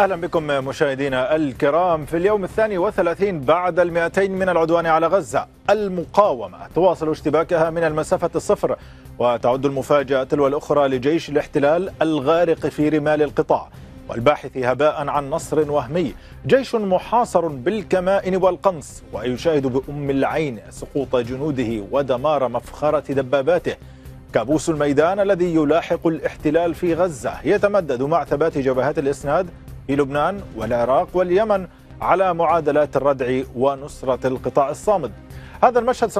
أهلا بكم مشاهدينا الكرام في اليوم الثاني وثلاثين بعد المئتين من العدوان على غزة المقاومة تواصل اشتباكها من المسافة الصفر وتعد المفاجأة تلو الأخرى لجيش الاحتلال الغارق في رمال القطاع والباحث هباء عن نصر وهمي جيش محاصر بالكمائن والقنص ويشاهد بأم العين سقوط جنوده ودمار مفخرة دباباته كابوس الميدان الذي يلاحق الاحتلال في غزة يتمدد مع ثبات جبهات الإسناد في لبنان والعراق واليمن على معادلات الردع ونصرة القطاع الصامد هذا المشهد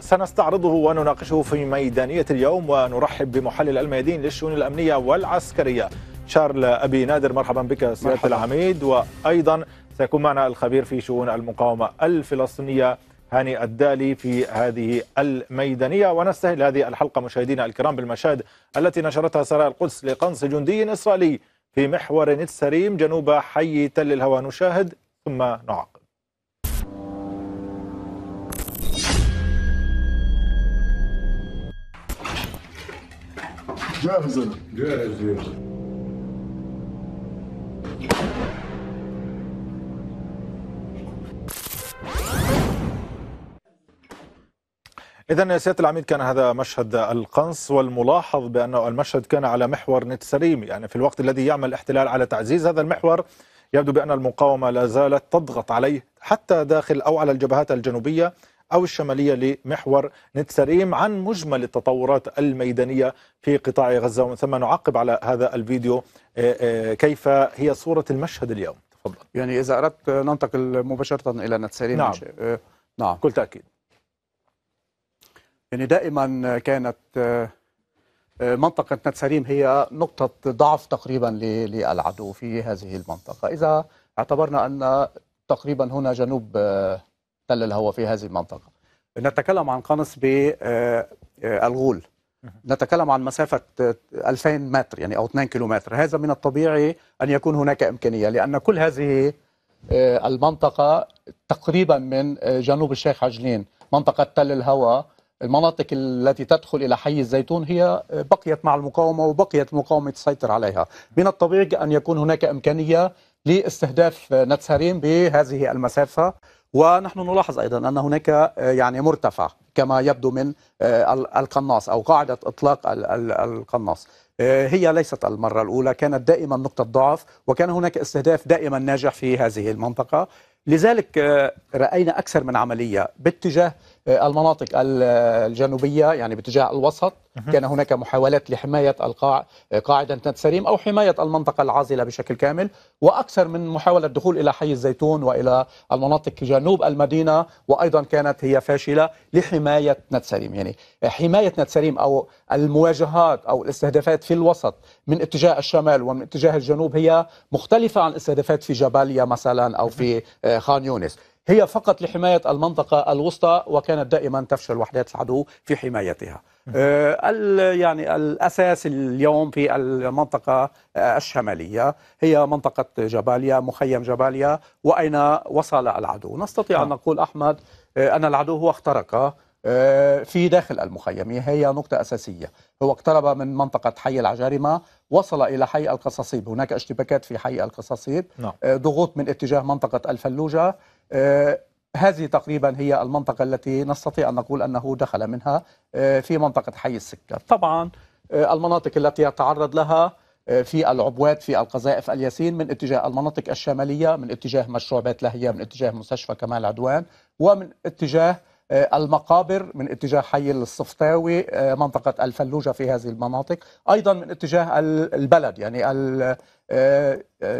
سنستعرضه ونناقشه في ميدانية اليوم ونرحب بمحلل الميادين للشؤون الأمنية والعسكرية شارل أبي نادر مرحبا بك سيادة العميد وأيضا سيكون معنا الخبير في شؤون المقاومة الفلسطينية هاني الدالي في هذه الميدانية ونستهل هذه الحلقة مشاهدينا الكرام بالمشاهد التي نشرتها سرايا القدس لقنص جندي إسرائيلي في محور السريم جنوب حي تل الهوى نشاهد ثم نعقد جاهزة جاهزة إذا يا سيادة العميد كان هذا مشهد القنص والملاحظ بأن المشهد كان على محور نت سليم يعني في الوقت الذي يعمل الاحتلال على تعزيز هذا المحور يبدو بأن المقاومة لا زالت تضغط عليه حتى داخل أو على الجبهات الجنوبية أو الشمالية لمحور نتسريم عن مجمل التطورات الميدانية في قطاع غزة ومن ثم نعقب على هذا الفيديو إيه، إيه، كيف هي صورة المشهد اليوم تفضل يعني إذا أردت ننتقل مباشرة إلى نتسريم نعم إيه، نعم كل تأكيد يعني دائما كانت آه، آه، منطقة نتسريم هي نقطة ضعف تقريبا للعدو في هذه المنطقة إذا اعتبرنا أن تقريبا هنا جنوب آه، تل الهوى في هذه المنطقة نتكلم عن قنص بالغول نتكلم عن مسافة 2000 متر يعني أو 2 كيلومتر هذا من الطبيعي أن يكون هناك إمكانية لأن كل هذه المنطقة تقريبا من جنوب الشيخ عجلين منطقة تل الهوى المناطق التي تدخل إلى حي الزيتون هي آه، بقيت مع المقاومة وبقيت المقاومة تسيطر عليها من الطبيعي أن يكون هناك إمكانية لاستهداف آه، نتسارين بهذه المسافة ونحن نلاحظ أيضا أن هناك آه، يعني مرتفع كما يبدو من القناص أو قاعدة إطلاق القناص هي ليست المرة الأولى كانت دائما نقطة ضعف وكان هناك استهداف دائما ناجح في هذه المنطقة لذلك رأينا أكثر من عملية باتجاه آه، المناطق آه، الجنوبية يعني باتجاه الوسط كان هناك محاولات لحماية القاع آه، قاعدة نتسريم أو حماية المنطقة العازلة بشكل كامل وأكثر من محاولة دخول إلى حي الزيتون وإلى المناطق جنوب المدينة وأيضا كانت هي فاشلة لحماية نتسريم يعني حماية نتسريم أو المواجهات أو الاستهدافات في الوسط من اتجاه الشمال ومن اتجاه الجنوب هي مختلفة عن الاستهدافات في جباليا مثلا أو في خان يونس هي فقط لحماية المنطقة الوسطى وكانت دائما تفشل وحدات العدو في حمايتها آه، يعني الأساس اليوم في المنطقة آه، الشمالية هي منطقة جباليا مخيم جباليا وأين وصل العدو نستطيع أن آه. نقول أحمد أن العدو هو اخترق في داخل المخيم هي نقطة أساسية هو اقترب من منطقة حي العجارمة وصل إلى حي القصاصيب هناك اشتباكات في حي القصاصيب نعم. ضغوط من اتجاه منطقة الفلوجة آه، هذه تقريبا هي المنطقة التي نستطيع أن نقول أنه دخل منها آه، في منطقة حي السكة طبعا آه، المناطق التي يتعرض لها في العبوات في القذائف الياسين من اتجاه المناطق الشمالية من اتجاه مشروع بيت لهية من اتجاه مستشفى كمال عدوان ومن اتجاه المقابر من اتجاه حي الصفتاوي منطقة الفلوجة في هذه المناطق أيضا من اتجاه البلد يعني ال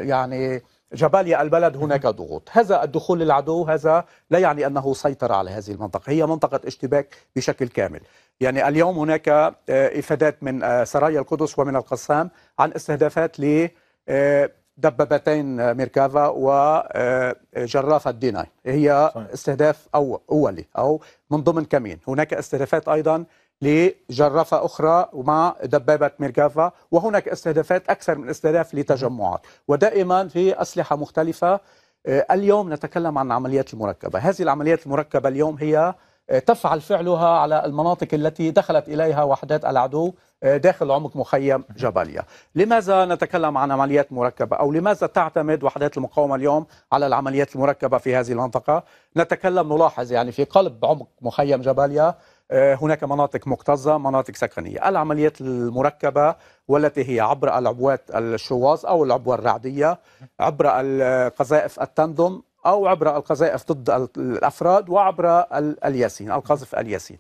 يعني جباليا البلد هناك ضغوط هذا الدخول للعدو هذا لا يعني أنه سيطر على هذه المنطقة هي منطقة اشتباك بشكل كامل يعني اليوم هناك آه، إفادات من آه، سرايا القدس ومن القسام عن استهدافات ل آه، دبابتين ميركافا وجرافة ديناي هي استهداف أولي أو من ضمن كمين هناك استهدافات أيضا لجرافة أخرى ومع دبابة ميرغافا وهناك استهدافات أكثر من استهداف لتجمعات ودائما في أسلحة مختلفة آه، اليوم نتكلم عن العمليات المركبة هذه العمليات المركبة اليوم هي آه، تفعل فعلها على المناطق التي دخلت إليها وحدات العدو آه، داخل عمق مخيم جباليا لماذا نتكلم عن عمليات مركبة أو لماذا تعتمد وحدات المقاومة اليوم على العمليات المركبة في هذه المنطقة نتكلم نلاحظ يعني في قلب عمق مخيم جباليا آه، هناك مناطق مكتظه مناطق سكنيه العمليات المركبه والتي هي عبر العبوات الشواظ او العبوه الرعديه عبر القذائف التندم او عبر القذائف ضد الافراد وعبر الياسين القذف الياسين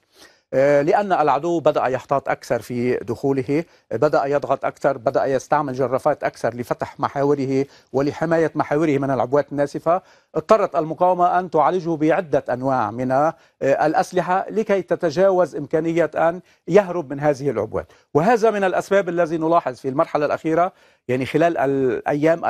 آه، لأن العدو بدأ يحتاط أكثر في دخوله بدأ يضغط أكثر بدأ يستعمل جرافات أكثر لفتح محاوره ولحماية محاوره من العبوات الناسفة اضطرت المقاومة أن تعالجه بعدة أنواع من آه، الأسلحة لكي تتجاوز إمكانية أن يهرب من هذه العبوات وهذا من الأسباب الذي نلاحظ في المرحلة الأخيرة يعني خلال الأيام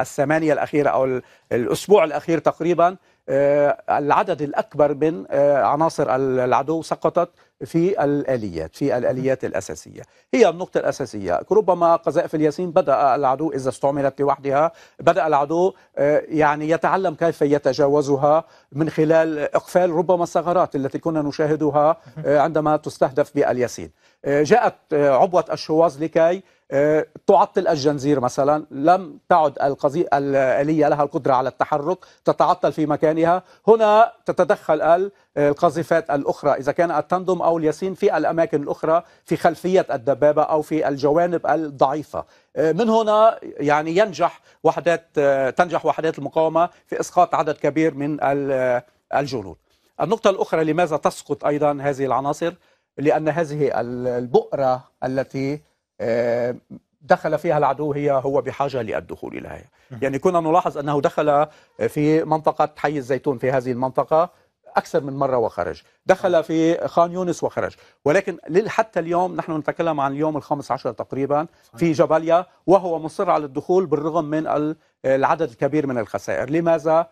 الثمانية الأخيرة أو الأسبوع الأخير تقريباً آه، العدد الأكبر من آه، عناصر العدو سقطت في الآليات في الآليات الأساسية هي النقطة الأساسية ربما قذائف الياسين بدأ العدو إذا استعملت لوحدها بدأ العدو آه، يعني يتعلم كيف يتجاوزها من خلال إقفال ربما الثغرات التي كنا نشاهدها عندما تستهدف بالياسين جاءت عبوة الشواظ لكي آه، تعطل الجنزير مثلا لم تعد القضية الآلية لها القدرة على التحرك تتعطل في مكانها هنا تتدخل القاذفات الأخرى إذا كان التندم أو الياسين في الأماكن الأخرى في خلفية الدبابة أو في الجوانب الضعيفة آه، من هنا يعني ينجح وحدات آه، تنجح وحدات المقاومة في إسقاط عدد كبير من الجنود النقطة الأخرى لماذا تسقط أيضا هذه العناصر لأن هذه البؤرة التي آه، دخل فيها العدو هي هو بحاجه للدخول اليها يعني كنا نلاحظ انه دخل في منطقه حي الزيتون في هذه المنطقه اكثر من مره وخرج دخل في خان يونس وخرج ولكن حتى اليوم نحن نتكلم عن اليوم الخامس عشر تقريبا في جباليا وهو مصر على الدخول بالرغم من العدد الكبير من الخسائر لماذا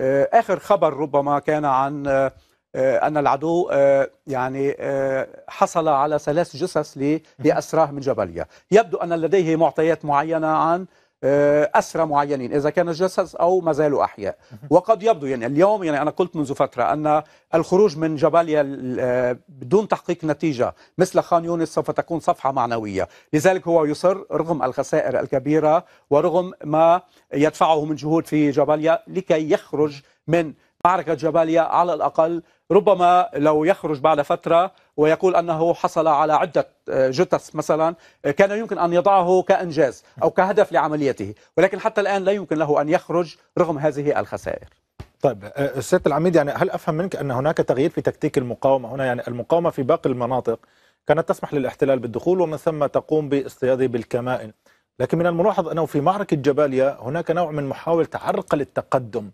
آه، اخر خبر ربما كان عن آه، آه، أن العدو آه، يعني آه، حصل على ثلاث جثث لأسراه من جبليا يبدو أن لديه معطيات معينة عن أسرى معينين إذا كانوا جثث أو ما زالوا أحياء وقد يبدو يعني اليوم يعني أنا قلت منذ فترة أن الخروج من جباليا بدون تحقيق نتيجة مثل خان يونس سوف تكون صفحة معنوية لذلك هو يصر رغم الخسائر الكبيرة ورغم ما يدفعه من جهود في جباليا لكي يخرج من معركة جباليا على الأقل ربما لو يخرج بعد فترة ويقول أنه حصل على عدة آه، جثث مثلا آه، كان يمكن أن يضعه كإنجاز أو كهدف لعمليته ولكن حتى الآن لا يمكن له أن يخرج رغم هذه الخسائر طيب آه، سيادة العميد يعني هل أفهم منك أن هناك تغيير في تكتيك المقاومة هنا يعني المقاومة في باقي المناطق كانت تسمح للاحتلال بالدخول ومن ثم تقوم باصطياده بالكمائن لكن من الملاحظ أنه في معركة جباليا هناك نوع من محاولة عرقل التقدم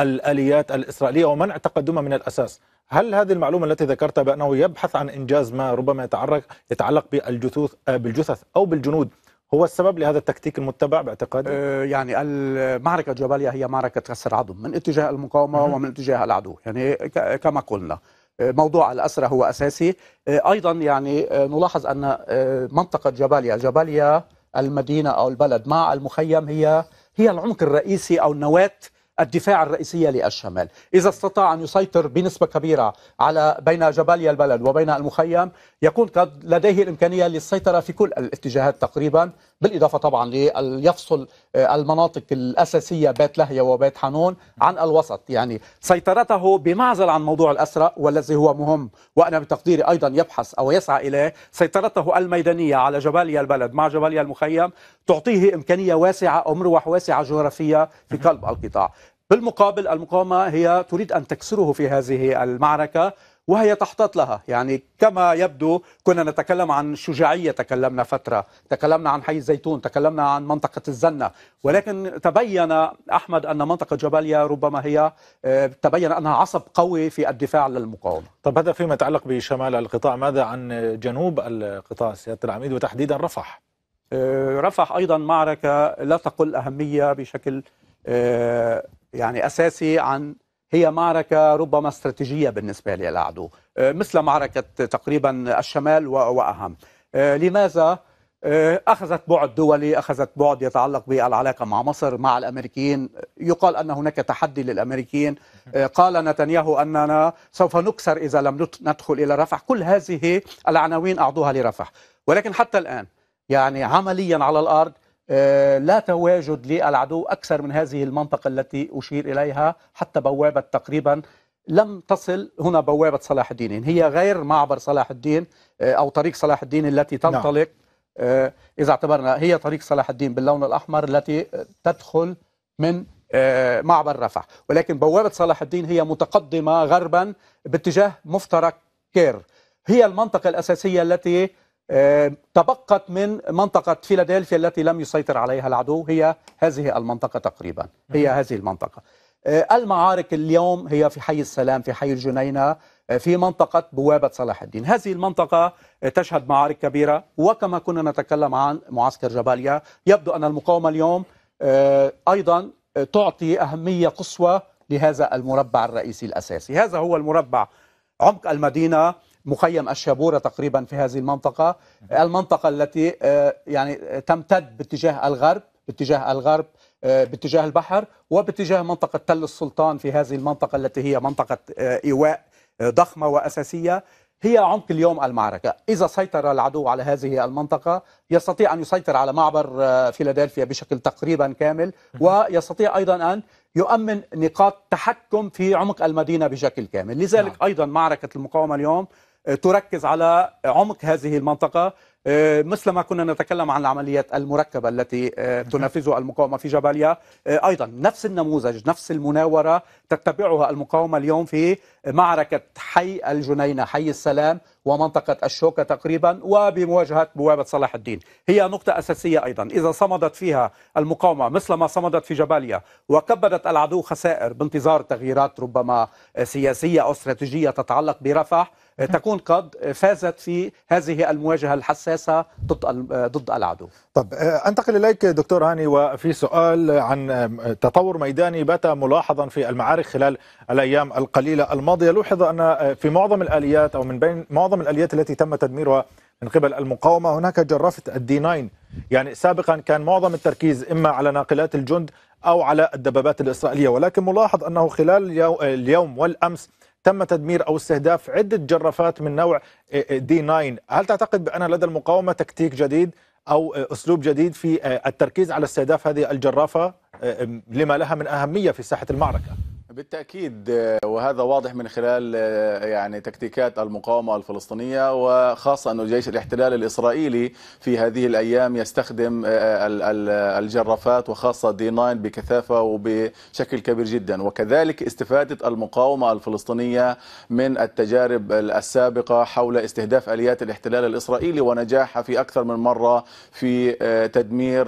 الآليات الإسرائيلية ومنع تقدمها من الأساس هل هذه المعلومة التي ذكرتها بأنه يبحث عن إنجاز ما ربما يتعرق يتعلق بالجثوث بالجثث أو بالجنود هو السبب لهذا التكتيك المتبع باعتقادك؟ أه، يعني المعركة جباليا هي معركة كسر عظم من اتجاه المقاومة ومن اتجاه العدو يعني كما قلنا أه، موضوع الأسرة هو أساسي أه، أيضا يعني نلاحظ أن منطقة جباليا جباليا المدينة أو البلد مع المخيم هي هي العمق الرئيسي أو النواة الدفاع الرئيسية للشمال إذا استطاع أن يسيطر بنسبة كبيرة على بين جباليا البلد وبين المخيم يكون قد لديه الإمكانية للسيطرة في كل الاتجاهات تقريبا بالاضافه طبعا ليفصل آه، المناطق الاساسيه بات لهيه وبات حنون عن الوسط يعني سيطرته بمعزل عن موضوع الاسرى والذي هو مهم وانا بتقديري ايضا يبحث او يسعى اليه سيطرته الميدانيه على جباليا البلد مع جباليا المخيم تعطيه امكانيه واسعه او مروح واسعه جغرافيه في قلب القطاع بالمقابل المقاومه هي تريد ان تكسره في هذه المعركه وهي تحتاط لها يعني كما يبدو كنا نتكلم عن الشجاعية تكلمنا فترة تكلمنا عن حي الزيتون تكلمنا عن منطقة الزنة ولكن تبين أحمد أن منطقة جباليا ربما هي آه، تبين أنها عصب قوي في الدفاع للمقاومة طب هذا فيما يتعلق بشمال القطاع ماذا عن جنوب القطاع سيادة العميد وتحديدا رفح آه، رفح أيضا معركة لا تقل أهمية بشكل آه، يعني أساسي عن هي معركة ربما استراتيجية بالنسبة للعدو آه، مثل معركة تقريبا الشمال وأهم آه، لماذا آه، أخذت بعد دولي أخذت بعد يتعلق بالعلاقة مع مصر مع الأمريكيين يقال أن هناك تحدي للأمريكيين قال نتنياهو أننا سوف نكسر إذا لم ندخل إلى رفح كل هذه العناوين أعضوها لرفح ولكن حتى الآن يعني عمليا على الأرض آه، لا تواجد للعدو أكثر من هذه المنطقة التي أشير إليها حتى بوابة تقريبا لم تصل هنا بوابة صلاح الدين هي غير معبر صلاح الدين آه، أو طريق صلاح الدين التي نعم. تنطلق آه، إذا اعتبرنا هي طريق صلاح الدين باللون الأحمر التي تدخل من معبر رفح ولكن بوابة صلاح الدين هي متقدمة غربا باتجاه مفترق كير هي المنطقة الأساسية التي آه، تبقت من منطقة فيلادلفيا التي لم يسيطر عليها العدو هي هذه المنطقة تقريبا هي هذه المنطقة آه، المعارك اليوم هي في حي السلام في حي الجنينة آه، في منطقة بوابة صلاح الدين هذه المنطقة تشهد معارك كبيرة وكما كنا نتكلم عن معسكر جباليا يبدو أن المقاومة اليوم أيضا تعطي أهمية قصوى لهذا المربع الرئيسي الأساسي هذا هو المربع عمق المدينة مخيم الشابوره تقريبا في هذه المنطقه المنطقه التي آه، يعني تمتد باتجاه الغرب باتجاه الغرب آه، باتجاه البحر وباتجاه منطقه تل السلطان في هذه المنطقه التي هي منطقه آه، ايواء ضخمه واساسيه هي عمق اليوم المعركة إذا سيطر العدو على هذه المنطقة يستطيع أن يسيطر على معبر فيلادلفيا بشكل تقريبا كامل ويستطيع أيضا أن يؤمن نقاط تحكم في عمق المدينة بشكل كامل لذلك نعم. أيضا معركة المقاومة اليوم تركز على عمق هذه المنطقه آه، مثل ما كنا نتكلم عن العمليات المركبه التي آه، تنفذها المقاومه في جباليا آه، ايضا نفس النموذج نفس المناوره تتبعها المقاومه اليوم في معركه حي الجنينه حي السلام ومنطقه الشوكه تقريبا وبمواجهه بوابه صلاح الدين هي نقطه اساسيه ايضا اذا صمدت فيها المقاومه مثل ما صمدت في جباليا وكبدت العدو خسائر بانتظار تغييرات ربما سياسيه او استراتيجيه تتعلق برفح آه، تكون قد فازت في هذه المواجهه الحساسه ضد آه، ضد العدو. طب آه، انتقل اليك دكتور هاني وفي سؤال عن تطور ميداني بات ملاحظا في المعارك خلال الايام القليله الماضيه، لوحظ ان في معظم الاليات او من بين معظم الاليات التي تم تدميرها من قبل المقاومه هناك جرافه الدي 9 يعني سابقا كان معظم التركيز اما على ناقلات الجند او على الدبابات الاسرائيليه ولكن ملاحظ انه خلال اليوم والامس تم تدمير أو استهداف عدة جرافات من نوع دي إيه، 9 إيه، هل تعتقد بأن لدى المقاومة تكتيك جديد أو أسلوب جديد في آه، التركيز على استهداف هذه الجرافة آه، لما لها من أهمية في ساحة المعركة بالتاكيد وهذا واضح من خلال يعني تكتيكات المقاومه الفلسطينيه وخاصه انه جيش الاحتلال الاسرائيلي في هذه الايام يستخدم آه، الجرافات وخاصه دي 9 بكثافه وبشكل كبير جدا وكذلك استفاده المقاومه الفلسطينيه من التجارب السابقه حول استهداف اليات الاحتلال الاسرائيلي ونجاحها في اكثر من مره في آه، تدمير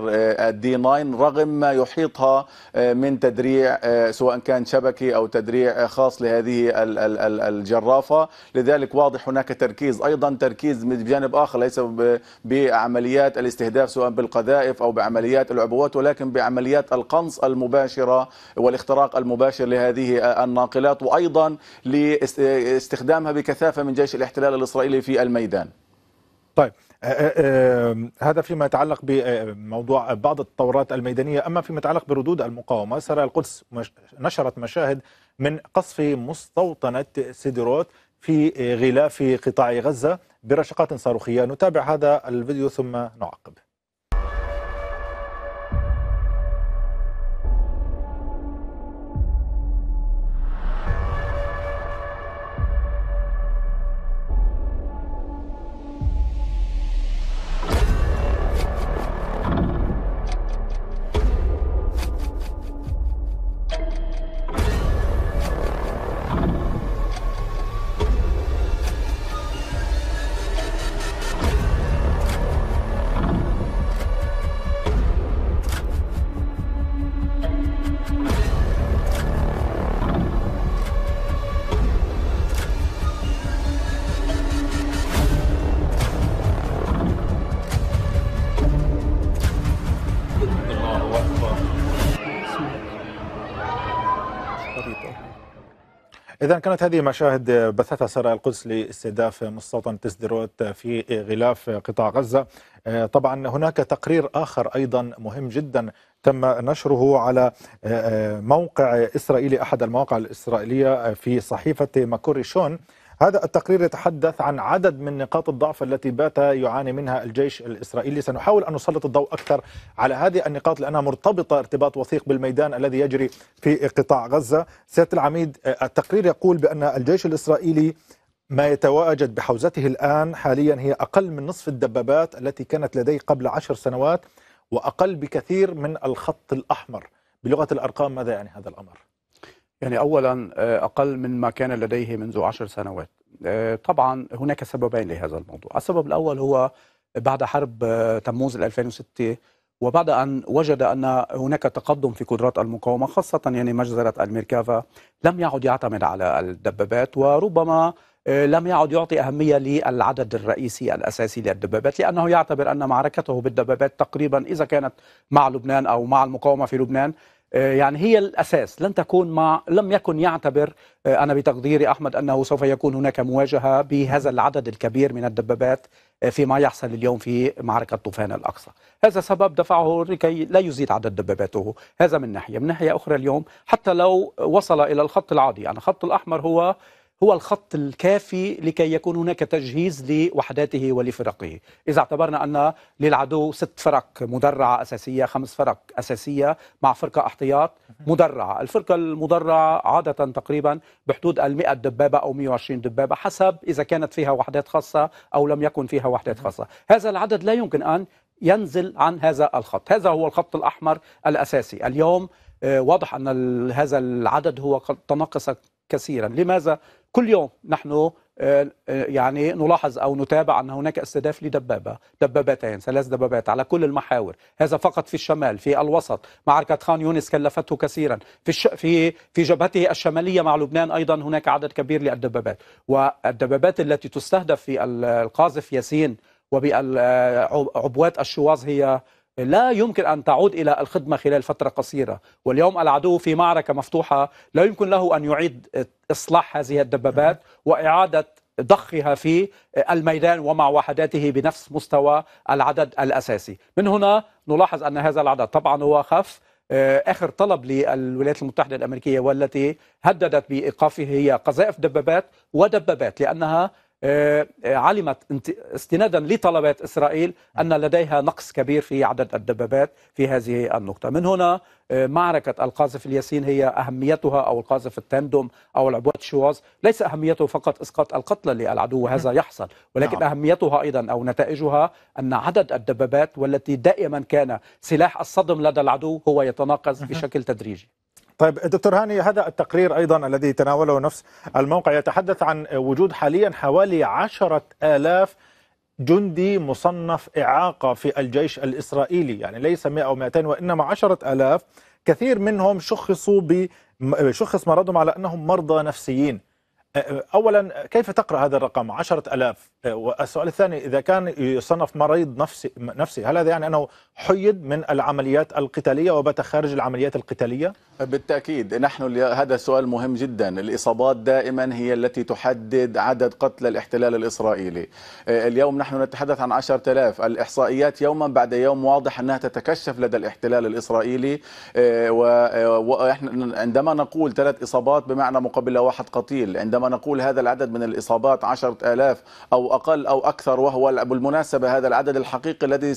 الدي آه، 9 رغم ما يحيطها من تدريع سواء كان شبكه مشتركه او تدريع خاص لهذه الجرافه لذلك واضح هناك تركيز ايضا تركيز بجانب اخر ليس بعمليات الاستهداف سواء بالقذائف او بعمليات العبوات ولكن بعمليات القنص المباشره والاختراق المباشر لهذه الناقلات وايضا لاستخدامها بكثافه من جيش الاحتلال الاسرائيلي في الميدان. طيب آه، آه، هذا فيما يتعلق بموضوع بعض التطورات الميدانية أما فيما يتعلق بردود المقاومة سرى القدس نشرت مشاهد من قصف مستوطنة سيدروت في غلاف قطاع غزة برشقات صاروخية نتابع هذا الفيديو ثم نعقب إذا كانت هذه مشاهد بثتها سرايا القدس لاستهداف مستوطن تسدروت في غلاف قطاع غزة آه، طبعا هناك تقرير آخر أيضا مهم جدا تم نشره على آه، آه، موقع إسرائيلي أحد المواقع الإسرائيلية في صحيفة ماكوريشون هذا التقرير يتحدث عن عدد من نقاط الضعف التي بات يعاني منها الجيش الإسرائيلي سنحاول أن نسلط الضوء أكثر على هذه النقاط لأنها مرتبطة ارتباط وثيق بالميدان الذي يجري في قطاع غزة سيادة العميد التقرير يقول بأن الجيش الإسرائيلي ما يتواجد بحوزته الآن حاليا هي أقل من نصف الدبابات التي كانت لديه قبل عشر سنوات وأقل بكثير من الخط الأحمر بلغة الأرقام ماذا يعني هذا الأمر؟ يعني أولا آه، أقل من ما كان لديه منذ عشر سنوات آه، طبعا هناك سببين لهذا الموضوع السبب الأول هو بعد حرب آه، تموز 2006 وبعد أن وجد أن هناك تقدم في قدرات المقاومة خاصة يعني مجزرة الميركافا لم يعد يعتمد على الدبابات وربما لم يعد يعطي أهمية للعدد الرئيسي الأساسي للدبابات لأنه يعتبر أن معركته بالدبابات تقريبا إذا كانت مع لبنان أو مع المقاومة في لبنان آه، يعني هي الاساس لن تكون مع لم يكن يعتبر آه، انا بتقديري احمد انه سوف يكون هناك مواجهه بهذا العدد الكبير من الدبابات آه، فيما يحصل اليوم في معركه طوفان الاقصى، هذا سبب دفعه لكي لا يزيد عدد دباباته، هذا من ناحيه، من ناحيه اخرى اليوم حتى لو وصل الى الخط العادي، يعني الخط الاحمر هو هو الخط الكافي لكي يكون هناك تجهيز لوحداته ولفرقه إذا اعتبرنا أن للعدو ست فرق مدرعة أساسية خمس فرق أساسية مع فرقة احتياط مدرعة الفرقة المدرعة عادة تقريبا بحدود المئة دبابة أو 120 دبابة حسب إذا كانت فيها وحدات خاصة أو لم يكن فيها وحدات خاصة هذا العدد لا يمكن أن ينزل عن هذا الخط هذا هو الخط الأحمر الأساسي اليوم آه، واضح أن هذا العدد هو قد تناقص كثيرا لماذا كل يوم نحن آه، آه، يعني نلاحظ او نتابع ان هناك استهداف لدبابه، دبابتين، ثلاث دبابات على كل المحاور، هذا فقط في الشمال، في الوسط، معركه خان يونس كلفته كثيرا، في الش... في في جبهته الشماليه مع لبنان ايضا هناك عدد كبير للدبابات، والدبابات التي تستهدف في القاذف ياسين وبعبوات الشواظ هي لا يمكن أن تعود إلى الخدمة خلال فترة قصيرة واليوم العدو في معركة مفتوحة لا يمكن له أن يعيد إصلاح هذه الدبابات وإعادة ضخها في الميدان ومع وحداته بنفس مستوى العدد الأساسي من هنا نلاحظ أن هذا العدد طبعا هو خف آه، اخر طلب للولايات المتحده الامريكيه والتي هددت بايقافه هي قذائف دبابات ودبابات لانها آه، آه، علمت استنادا لطلبات إسرائيل أن لديها نقص كبير في عدد الدبابات في هذه النقطة من هنا آه، معركة القاذف الياسين هي أهميتها أو القاذف التندم أو العبوات الشواظ ليس أهميته فقط إسقاط القتلى للعدو وهذا يحصل ولكن نعم. أهميتها أيضا أو نتائجها أن عدد الدبابات والتي دائما كان سلاح الصدم لدى العدو هو يتناقص بشكل تدريجي طيب دكتور هاني هذا التقرير أيضا الذي تناوله نفس الموقع يتحدث عن وجود حاليا حوالي عشرة آلاف جندي مصنف إعاقة في الجيش الإسرائيلي يعني ليس 100 أو 200 وإنما عشرة آلاف كثير منهم شخصوا بشخص مرضهم على أنهم مرضى نفسيين اولا كيف تقرا هذا الرقم 10000 والسؤال الثاني اذا كان يصنف مريض نفسي نفسي هل هذا يعني انه حيد من العمليات القتاليه وبات خارج العمليات القتاليه بالتاكيد نحن هذا سؤال مهم جدا الاصابات دائما هي التي تحدد عدد قتلى الاحتلال الاسرائيلي اليوم نحن نتحدث عن 10000 الاحصائيات يوما بعد يوم واضح انها تتكشف لدى الاحتلال الاسرائيلي آه، وعندما آه، نقول ثلاث اصابات بمعنى مقابل واحد قتيل عندما عندما نقول هذا العدد من الإصابات عشرة آلاف أو أقل أو أكثر وهو بالمناسبة هذا العدد الحقيقي الذي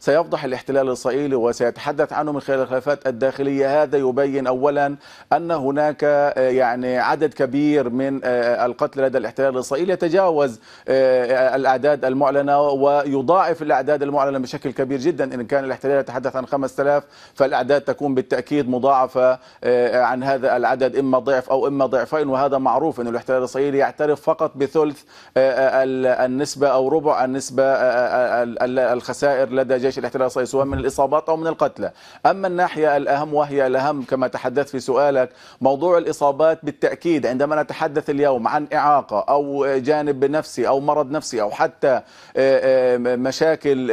سيفضح الاحتلال الإسرائيلي وسيتحدث عنه من خلال الخلافات الداخلية هذا يبين أولا أن هناك آه، يعني عدد كبير من آه، القتل لدى الاحتلال الإسرائيلي يتجاوز آه، الأعداد المعلنة ويضاعف الأعداد المعلنة بشكل كبير جدا إن كان الاحتلال يتحدث عن 5000 فالأعداد تكون بالتأكيد مضاعفة عن هذا العدد إما ضعف أو إما ضعفين وهذا معروف أن الاحتلال الاسرائيلي يعترف فقط بثلث آه، آه، النسبه او ربع النسبه آه، الخسائر لدى جيش الاحتلال الاسرائيلي سواء من الاصابات او من القتلى اما الناحيه الاهم وهي الاهم كما تحدثت في سؤالك موضوع الاصابات بالتاكيد عندما نتحدث اليوم عن اعاقه او جانب نفسي او مرض نفسي او حتى مشاكل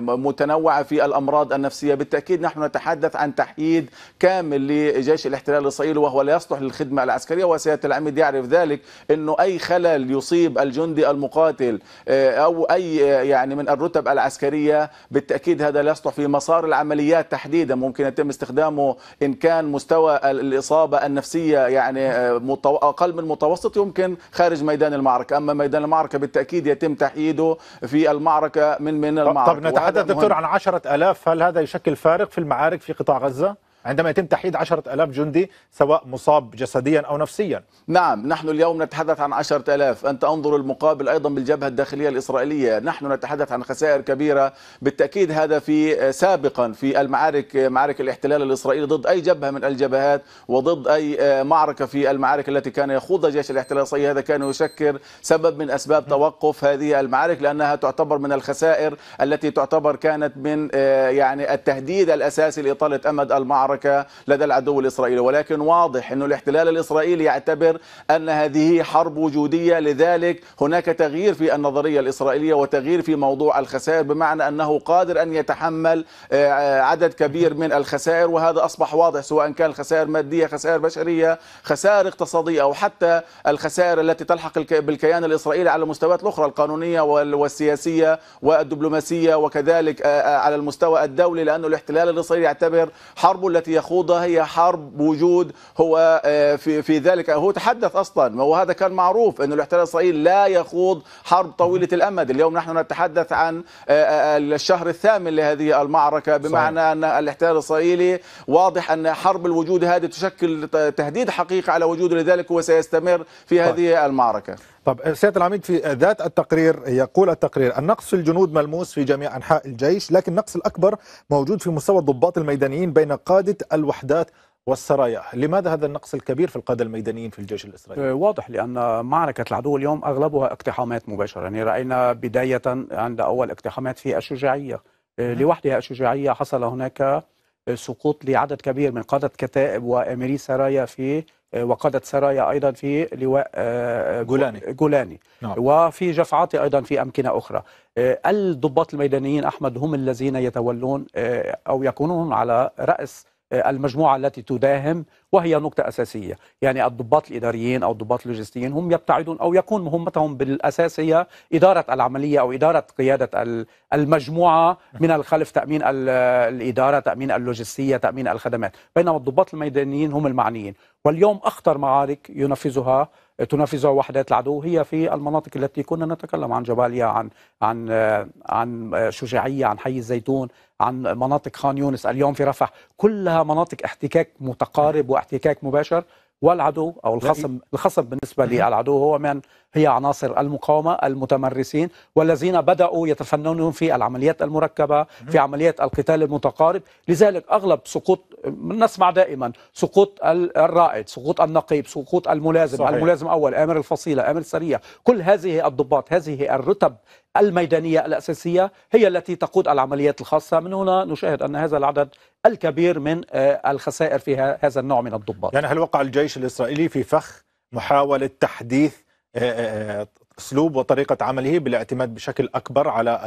متنوعه في الامراض النفسيه بالتاكيد نحن نتحدث عن تحييد كامل لجيش الاحتلال الاسرائيلي وهو لا يصلح للخدمه العسكريه وسياده العميد يعرف ذلك ذلك انه اي خلل يصيب الجندي المقاتل آه، او اي آه، يعني من الرتب العسكريه بالتاكيد هذا لا يصلح في مسار العمليات تحديدا ممكن يتم استخدامه ان كان مستوى الاصابه النفسيه يعني آه، اقل من متوسط يمكن خارج ميدان المعركه اما ميدان المعركه بالتاكيد يتم تحييده في المعركه من من المعركه طب نتحدث دكتور عن 10000 هل هذا يشكل فارق في المعارك في قطاع غزه عندما يتم تحييد عشرة ألاف جندي سواء مصاب جسديا أو نفسيا نعم نحن اليوم نتحدث عن عشرة ألاف أنت أنظر المقابل أيضا بالجبهة الداخلية الإسرائيلية نحن نتحدث عن خسائر كبيرة بالتأكيد هذا في آه، سابقا في المعارك آه، معارك الاحتلال الإسرائيلي ضد أي جبهة من الجبهات وضد أي آه، معركة في المعارك التي كان يخوضها جيش الاحتلال الإسرائيلي هذا كان يشكل سبب من أسباب توقف هذه المعارك لأنها تعتبر من الخسائر التي تعتبر كانت من يعني التهديد الأساسي لإطالة أمد المعركة المعركه لدى العدو الإسرائيلي ولكن واضح أن الاحتلال الإسرائيلي يعتبر أن هذه حرب وجودية لذلك هناك تغيير في النظرية الإسرائيلية وتغيير في موضوع الخسائر بمعنى أنه قادر أن يتحمل آه، آه، عدد كبير من الخسائر وهذا أصبح واضح سواء كان خسائر مادية خسائر بشرية خسائر اقتصادية أو حتى الخسائر التي تلحق بالكيان الإسرائيلي على المستويات الأخرى القانونية والسياسية والدبلوماسية وكذلك آه، على المستوى الدولي لانه الاحتلال الإسرائيلي يعتبر حرب التي التي يخوضها هي حرب وجود هو آه، في في ذلك هو تحدث اصلا وهذا كان معروف ان الاحتلال الاسرائيلي لا يخوض حرب طويله الامد اليوم نحن نتحدث عن آه، آه، الشهر الثامن لهذه المعركه بمعنى صحيح. ان الاحتلال الاسرائيلي واضح ان حرب الوجود هذه تشكل تهديد حقيقي على وجوده لذلك هو سيستمر في هذه المعركه طب سياده العميد في ذات التقرير يقول التقرير النقص في الجنود ملموس في جميع أنحاء الجيش لكن النقص الأكبر موجود في مستوى الضباط الميدانيين بين قادة الوحدات والسرايا لماذا هذا النقص الكبير في القادة الميدانيين في الجيش الإسرائيلي؟ أه، واضح لأن معركة العدو اليوم أغلبها اقتحامات مباشرة يعني رأينا بداية عند أول اقتحامات في الشجاعية أه، نعم. لوحدها الشجاعية حصل هناك سقوط لعدد كبير من قادة كتائب وأميري سرايا في وقاده سرايا أيضا في لواء آه، آه، جولاني جولاني نعم. وفي جفعاتي أيضا في أمكنة أخرى آه، الضباط الميدانيين أحمد هم الذين يتولون أو يكونون على رأس المجموعة التي تداهم وهي نقطة أساسية يعني الضباط الإداريين أو الضباط اللوجستيين هم يبتعدون أو يكون مهمتهم بالأساس هي إدارة العملية أو إدارة قيادة المجموعة نعم. من الخلف تأمين الإدارة تأمين اللوجستية تأمين الخدمات بينما الضباط الميدانيين هم المعنيين واليوم أخطر معارك ينفذها تنفذها وحدات العدو هي في المناطق التي كنا نتكلم عن جباليا عن عن عن شجاعيه عن حي الزيتون عن مناطق خان يونس اليوم في رفح كلها مناطق احتكاك متقارب واحتكاك مباشر والعدو او الخصم الخصم بالنسبه للعدو هو من هي عناصر المقاومه المتمرسين والذين بداوا يتفننون في العمليات المركبه في عمليات القتال المتقارب لذلك اغلب سقوط نسمع دائما سقوط الرائد سقوط النقيب سقوط الملازم صحيح. الملازم اول امر الفصيله امر السريه كل هذه الضباط هذه الرتب الميدانيه الاساسيه هي التي تقود العمليات الخاصه من هنا نشاهد ان هذا العدد الكبير من آه، الخسائر في هذا النوع من الضباط يعني هل وقع الجيش الاسرائيلي في فخ محاوله تحديث آه، آه، آه، اسلوب وطريقه عمله بالاعتماد بشكل اكبر على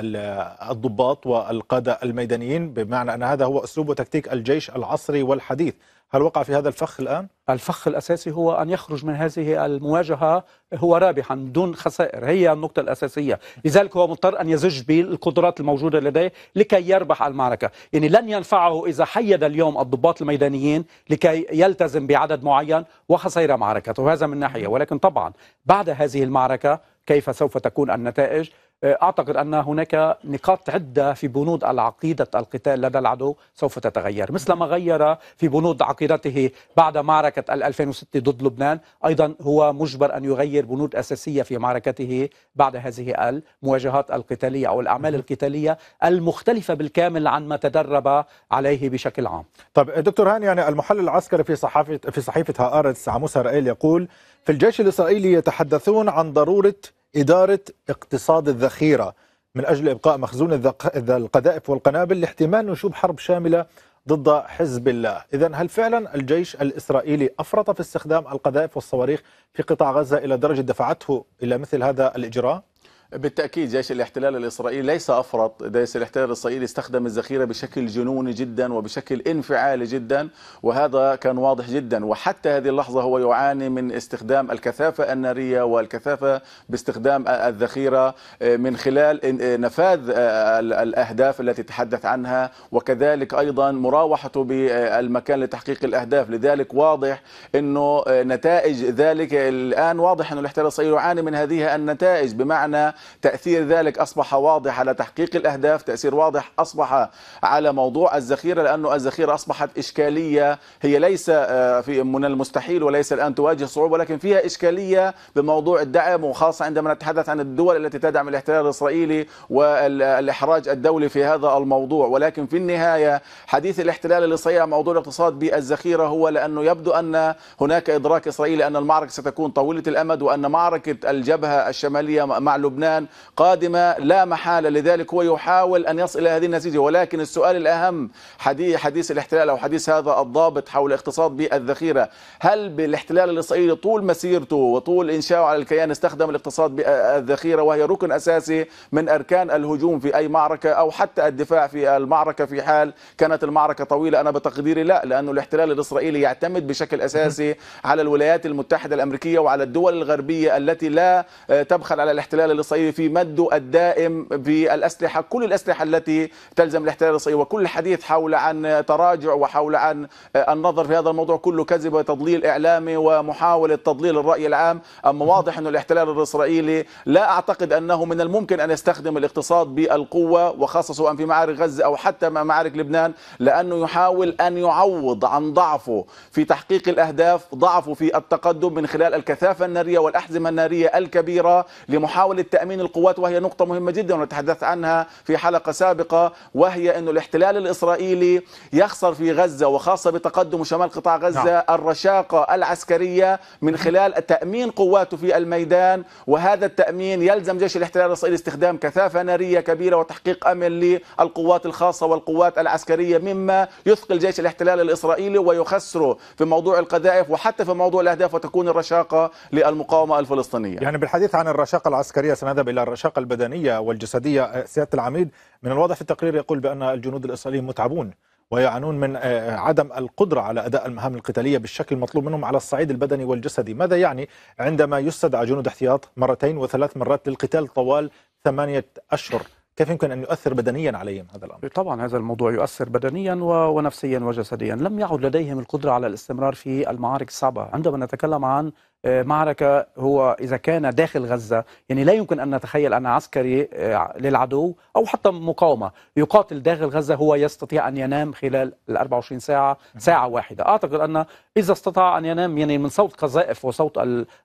الضباط والقاده الميدانيين بمعنى ان هذا هو اسلوب وتكتيك الجيش العصري والحديث هل وقع في هذا الفخ الآن؟ الفخ الأساسي هو أن يخرج من هذه المواجهة هو رابحا دون خسائر هي النقطة الأساسية لذلك هو مضطر أن يزج بالقدرات الموجودة لديه لكي يربح المعركة يعني لن ينفعه إذا حيد اليوم الضباط الميدانيين لكي يلتزم بعدد معين وخسر معركته هذا من ناحية ولكن طبعا بعد هذه المعركة كيف سوف تكون النتائج آه، اعتقد ان هناك نقاط عده في بنود العقيده القتال لدى العدو سوف تتغير مثل ما غير في بنود عقيدته بعد معركه 2006 ضد لبنان ايضا هو مجبر ان يغير بنود اساسيه في معركته بعد هذه المواجهات القتاليه او الاعمال القتاليه المختلفه بالكامل عن ما تدرب عليه بشكل عام طب دكتور هاني يعني المحلل العسكري في صحافه في صحيفه هآرتس عموس رائيل يقول في الجيش الاسرائيلي يتحدثون عن ضروره إدارة اقتصاد الذخيرة من أجل إبقاء مخزون القذائف والقنابل لاحتمال نشوب حرب شاملة ضد حزب الله إذا هل فعلا الجيش الإسرائيلي أفرط في استخدام القذائف والصواريخ في قطاع غزة إلى درجة دفعته إلى مثل هذا الإجراء؟ بالتأكيد جيش الاحتلال الإسرائيلي ليس أفرط جيش الاحتلال الإسرائيلي استخدم الذخيرة بشكل جنوني جدا وبشكل انفعالي جدا وهذا كان واضح جدا وحتى هذه اللحظة هو يعاني من استخدام الكثافة النارية والكثافة باستخدام الذخيرة آه، من خلال آه، نفاذ آه، الأهداف التي تحدث عنها وكذلك أيضا مراوحته بالمكان لتحقيق الأهداف لذلك واضح أنه نتائج ذلك الآن واضح أن الاحتلال الإسرائيلي يعاني من هذه النتائج بمعنى تأثير ذلك أصبح واضح على تحقيق الأهداف تأثير واضح أصبح على موضوع الذخيرة لأنه الذخيرة أصبحت إشكالية هي ليس آه، في من المستحيل وليس الآن تواجه صعوبة ولكن فيها إشكالية بموضوع الدعم وخاصة عندما نتحدث عن الدول التي تدعم الاحتلال الإسرائيلي والإحراج الدولي في هذا الموضوع ولكن في النهاية حديث الاحتلال الإسرائيلي عن موضوع الاقتصاد بالذخيرة هو لأنه يبدو أن هناك إدراك إسرائيلي أن المعركة ستكون طويلة الأمد وأن معركة الجبهة الشمالية مع لبنان لبنان قادمة لا محالة لذلك هو يحاول أن يصل إلى هذه النتيجة ولكن السؤال الأهم حديث, حديث الاحتلال أو حديث هذا الضابط حول اقتصاد بالذخيرة هل بالاحتلال الإسرائيلي طول مسيرته وطول إنشاؤه على الكيان استخدم الاقتصاد بالذخيرة وهي ركن أساسي من أركان الهجوم في أي معركة أو حتى الدفاع في المعركة في حال كانت المعركة طويلة أنا بتقديري لا لأنه الاحتلال الإسرائيلي يعتمد بشكل أساسي على الولايات المتحدة الأمريكية وعلى الدول الغربية التي لا تبخل على الاحتلال الإسرائيلي الصهيوني في مده الدائم بالأسلحة كل الأسلحة التي تلزم الاحتلال الصهيوني وكل الحديث حول عن تراجع وحول عن النظر في هذا الموضوع كله كذب وتضليل إعلامي ومحاولة تضليل الرأي العام أما واضح أن الاحتلال الإسرائيلي لا أعتقد أنه من الممكن أن يستخدم الاقتصاد بالقوة وخاصة سواء في معارك غزة أو حتى مع معارك لبنان لأنه يحاول أن يعوض عن ضعفه في تحقيق الأهداف ضعفه في التقدم من خلال الكثافة النارية والأحزمة النارية الكبيرة لمحاولة تأمين تأمين القوات وهي نقطة مهمة جدا ونتحدث عنها في حلقة سابقة وهي أن الاحتلال الإسرائيلي يخسر في غزة وخاصة بتقدم شمال قطاع غزة نعم. الرشاقة العسكرية من خلال تأمين قواته في الميدان وهذا التأمين يلزم جيش الاحتلال الإسرائيلي استخدام كثافة نارية كبيرة وتحقيق أمن للقوات الخاصة والقوات العسكرية مما يثقل جيش الاحتلال الإسرائيلي ويخسره في موضوع القذائف وحتى في موضوع الأهداف وتكون الرشاقة للمقاومة الفلسطينية يعني بالحديث عن الرشاقة العسكرية سنذهب نذهب إلى الرشاقة البدنية والجسدية آه، سيادة العميد من الواضح في التقرير يقول بأن الجنود الإسرائيليين متعبون ويعانون من آه، آه، عدم القدرة على أداء المهام القتالية بالشكل المطلوب منهم على الصعيد البدني والجسدي ماذا يعني عندما يستدعى جنود احتياط مرتين وثلاث مرات للقتال طوال ثمانية أشهر كيف يمكن أن يؤثر بدنيا عليهم هذا الأمر؟ طبعا هذا الموضوع يؤثر بدنيا ونفسيا وجسديا لم يعد لديهم القدرة على الاستمرار في المعارك الصعبة عندما نتكلم عن آه، معركة هو إذا كان داخل غزة يعني لا يمكن أن نتخيل أن عسكري آه، للعدو أو حتى مقاومة يقاتل داخل غزة هو يستطيع أن ينام خلال ال 24 ساعة ساعة واحدة أعتقد أن إذا استطاع أن ينام يعني من صوت قذائف وصوت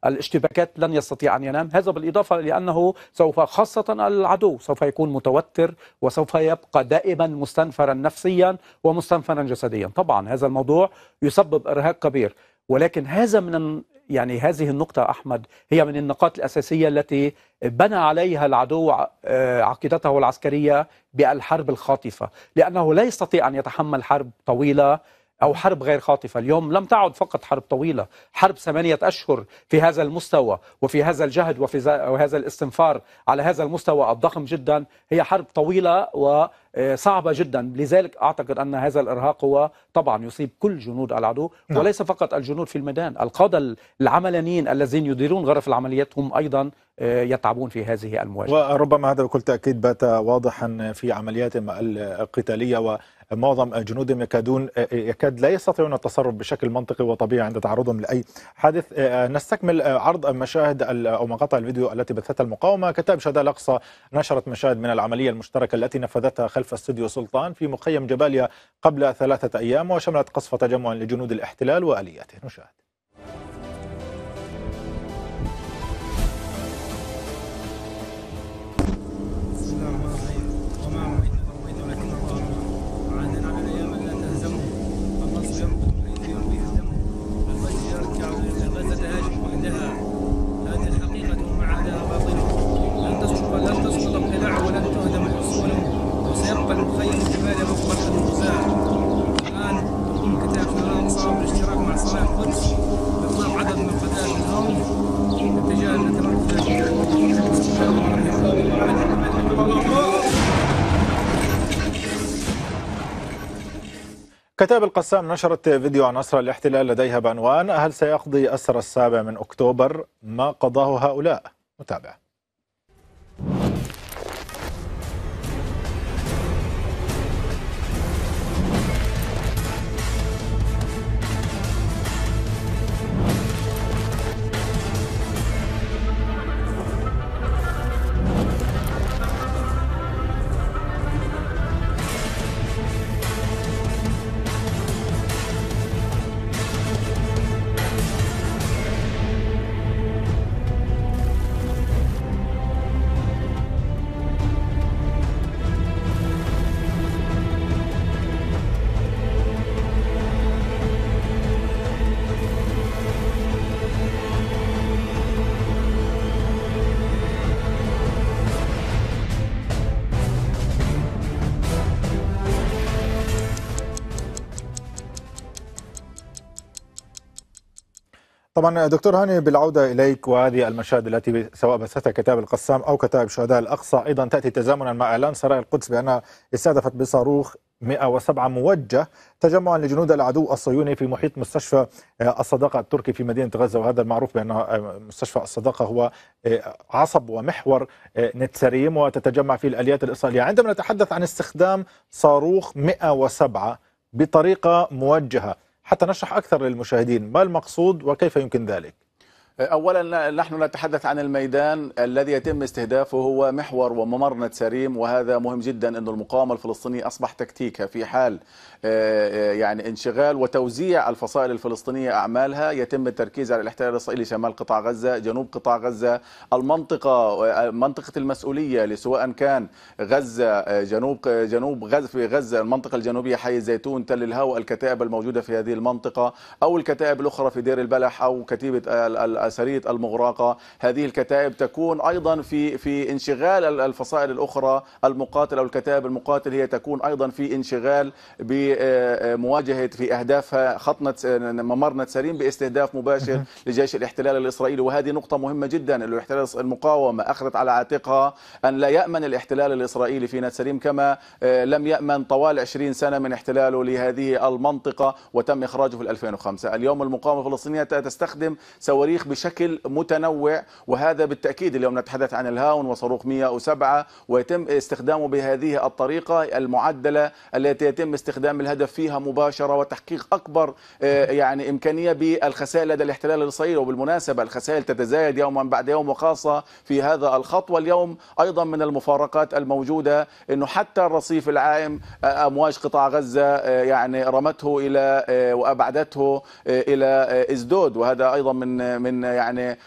الاشتباكات لن يستطيع أن ينام هذا بالإضافة لأنه سوف خاصة العدو سوف يكون متوتر وسوف يبقى دائما مستنفرا نفسيا ومستنفرا جسديا طبعا هذا الموضوع يسبب إرهاق كبير ولكن هذا من يعني هذه النقطة أحمد هي من النقاط الأساسية التي بنى عليها العدو آه، عقيدته العسكرية بالحرب الخاطفة لأنه لا يستطيع أن يتحمل حرب طويلة أو حرب غير خاطفة اليوم لم تعد فقط حرب طويلة حرب ثمانية أشهر في هذا المستوى وفي هذا الجهد وفي هذا الاستنفار على هذا المستوى الضخم جدا هي حرب طويلة وصعبة آه، جدا لذلك أعتقد أن هذا الإرهاق هو طبعا يصيب كل جنود العدو نعم. وليس فقط الجنود في الميدان القادة العملانيين الذين يديرون غرف العمليات هم أيضا آه، يتعبون في هذه المواجهة وربما هذا بكل تأكيد بات واضحا في عملياتهم القتالية و... معظم جنود يكادون يكاد لا يستطيعون التصرف بشكل منطقي وطبيعي عند تعرضهم لأي حادث آه، آه، نستكمل آه، عرض مشاهد أو مقاطع الفيديو التي بثتها المقاومة كتاب شهداء الأقصى نشرت مشاهد من العملية المشتركة التي نفذتها خلف استوديو سلطان في مخيم جباليا قبل ثلاثة أيام وشملت قصف تجمع لجنود الاحتلال وآلياته نشاهد كتاب القسام نشرت فيديو عن أسرى الاحتلال لديها بعنوان هل سيقضي أسرى السابع من أكتوبر ما قضاه هؤلاء؟ متابع طبعا دكتور هاني بالعودة إليك وهذه المشاهد التي سواء بثتها كتاب القسام أو كتاب شهداء الأقصى أيضا تأتي تزامنا مع إعلان سرايا القدس بأنها استهدفت بصاروخ 107 موجه تجمعا لجنود العدو الصهيوني في محيط مستشفى آه، الصداقه التركي في مدينه غزه وهذا المعروف بان آه، مستشفى الصداقه هو آه، عصب ومحور نتسريم وتتجمع فيه الاليات الاسرائيليه عندما نتحدث عن استخدام صاروخ 107 بطريقه موجهه حتى نشرح أكثر للمشاهدين ما المقصود وكيف يمكن ذلك اولا نحن نتحدث عن الميدان الذي يتم استهدافه هو محور وممر نتسريم وهذا مهم جدا أن المقاومه الفلسطينيه اصبح تكتيكها في حال آه، آه، يعني انشغال وتوزيع الفصائل الفلسطينية أعمالها يتم التركيز على الاحتلال الإسرائيلي شمال قطاع غزة جنوب قطاع غزة المنطقة آه، منطقة المسؤولية لسواء كان غزة جنوب جنوب غزة في غزة المنطقة الجنوبية حي الزيتون تل الهوى الكتائب الموجودة في هذه المنطقة أو الكتائب الأخرى في دير البلح أو كتيبة الأسرية المغراقة هذه الكتائب تكون أيضا في في انشغال الفصائل الأخرى المقاتل أو الكتائب المقاتل هي تكون أيضا في انشغال ب مواجهه في اهدافها خطنه ممر نتسارين باستهداف مباشر لجيش الاحتلال الاسرائيلي وهذه نقطه مهمه جدا الاحتلال المقاومه اخذت على عاتقها ان لا يامن الاحتلال الاسرائيلي في نتسارين كما آه، لم يامن طوال 20 سنه من احتلاله لهذه المنطقه وتم اخراجه في 2005 اليوم المقاومه الفلسطينيه تستخدم صواريخ بشكل متنوع وهذا بالتاكيد اليوم نتحدث عن الهاون وصاروخ 107 ويتم استخدامه بهذه الطريقه المعدله التي يتم استخدام الهدف فيها مباشره وتحقيق اكبر آه، يعني امكانيه بالخسائر لدى الاحتلال الاسرائيلي وبالمناسبه الخسائر تتزايد يوما بعد يوم وخاصه في هذا الخط واليوم ايضا من المفارقات الموجوده انه حتى الرصيف العائم آه، امواج قطاع غزه آه، يعني رمته الى وابعدته الى ازدود وهذا ايضا من من يعني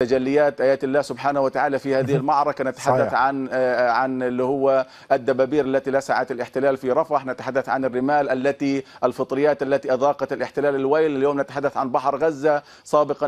تجليات ايات الله سبحانه وتعالى في هذه المعركه نتحدث عن عن اللي هو الدبابير التي لسعت الاحتلال في رفح نتحدث عن الرمال الشمال التي الفطريات التي أذاقت الاحتلال الويل اليوم نتحدث عن بحر غزة سابقا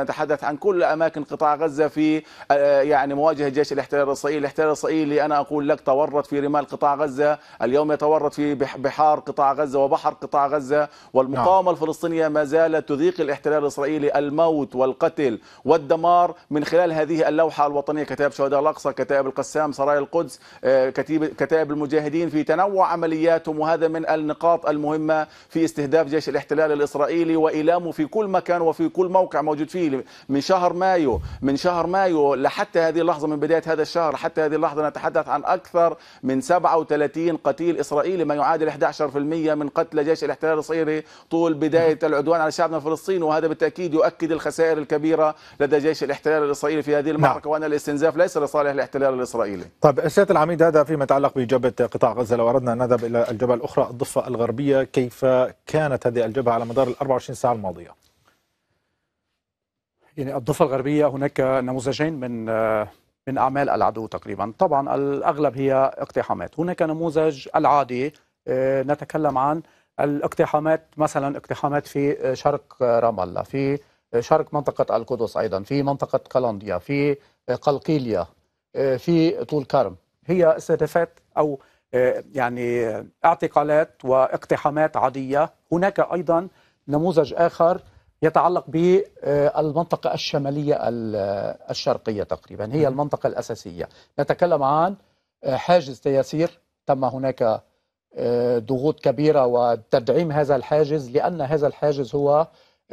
نتحدث عن كل أماكن قطاع غزة في آه، يعني مواجهة جيش الاحتلال الإسرائيلي الاحتلال الإسرائيلي أنا أقول لك تورط في رمال قطاع غزة اليوم يتورط في بحار قطاع غزة وبحر قطاع غزة والمقاومة نعم. الفلسطينية ما زالت تذيق الاحتلال الإسرائيلي الموت والقتل والدمار من خلال هذه اللوحة الوطنية كتاب شهداء الأقصى كتاب القسام سرايا القدس آه، كتيب كتاب المجاهدين في تنوع عملياتهم وهذا من النقاط المهمة في استهداف جيش الاحتلال الإسرائيلي وإيلامه في كل مكان وفي كل موقع موجود فيه من شهر مايو من شهر مايو لحتى هذه اللحظة من بداية هذا الشهر حتى هذه اللحظة نتحدث عن أكثر من 37 قتيل إسرائيلي ما يعادل 11% من قتلى جيش الاحتلال الإسرائيلي طول بداية العدوان على شعبنا الفلسطيني وهذا بالتأكيد يؤكد الخسائر الكبيرة لدى جيش الاحتلال الإسرائيلي في هذه المعركة نعم. وأن الاستنزاف ليس لصالح الاحتلال الإسرائيلي طيب أستاذ العميد هذا فيما يتعلق بجبهة قطاع غزة لو أردنا أن نذهب إلى الجبهة الأخرى أخرى الضفة الغربية كيف كانت هذه الجبهة على مدار ال 24 ساعة الماضية؟ يعني الضفة الغربية هناك نموذجين من من أعمال العدو تقريبا طبعا الأغلب هي اقتحامات هناك نموذج العادي آه، نتكلم عن الاقتحامات مثلا اقتحامات في شرق رام الله في شرق منطقة القدس أيضا في منطقة كالانديا في قلقيليا آه، في طول كرم هي استهدافات أو يعني اعتقالات واقتحامات عاديه هناك ايضا نموذج اخر يتعلق بالمنطقه الشماليه الشرقيه تقريبا هي المنطقه الاساسيه نتكلم عن حاجز تياسير تم هناك آه، ضغوط كبيره وتدعيم هذا الحاجز لان هذا الحاجز هو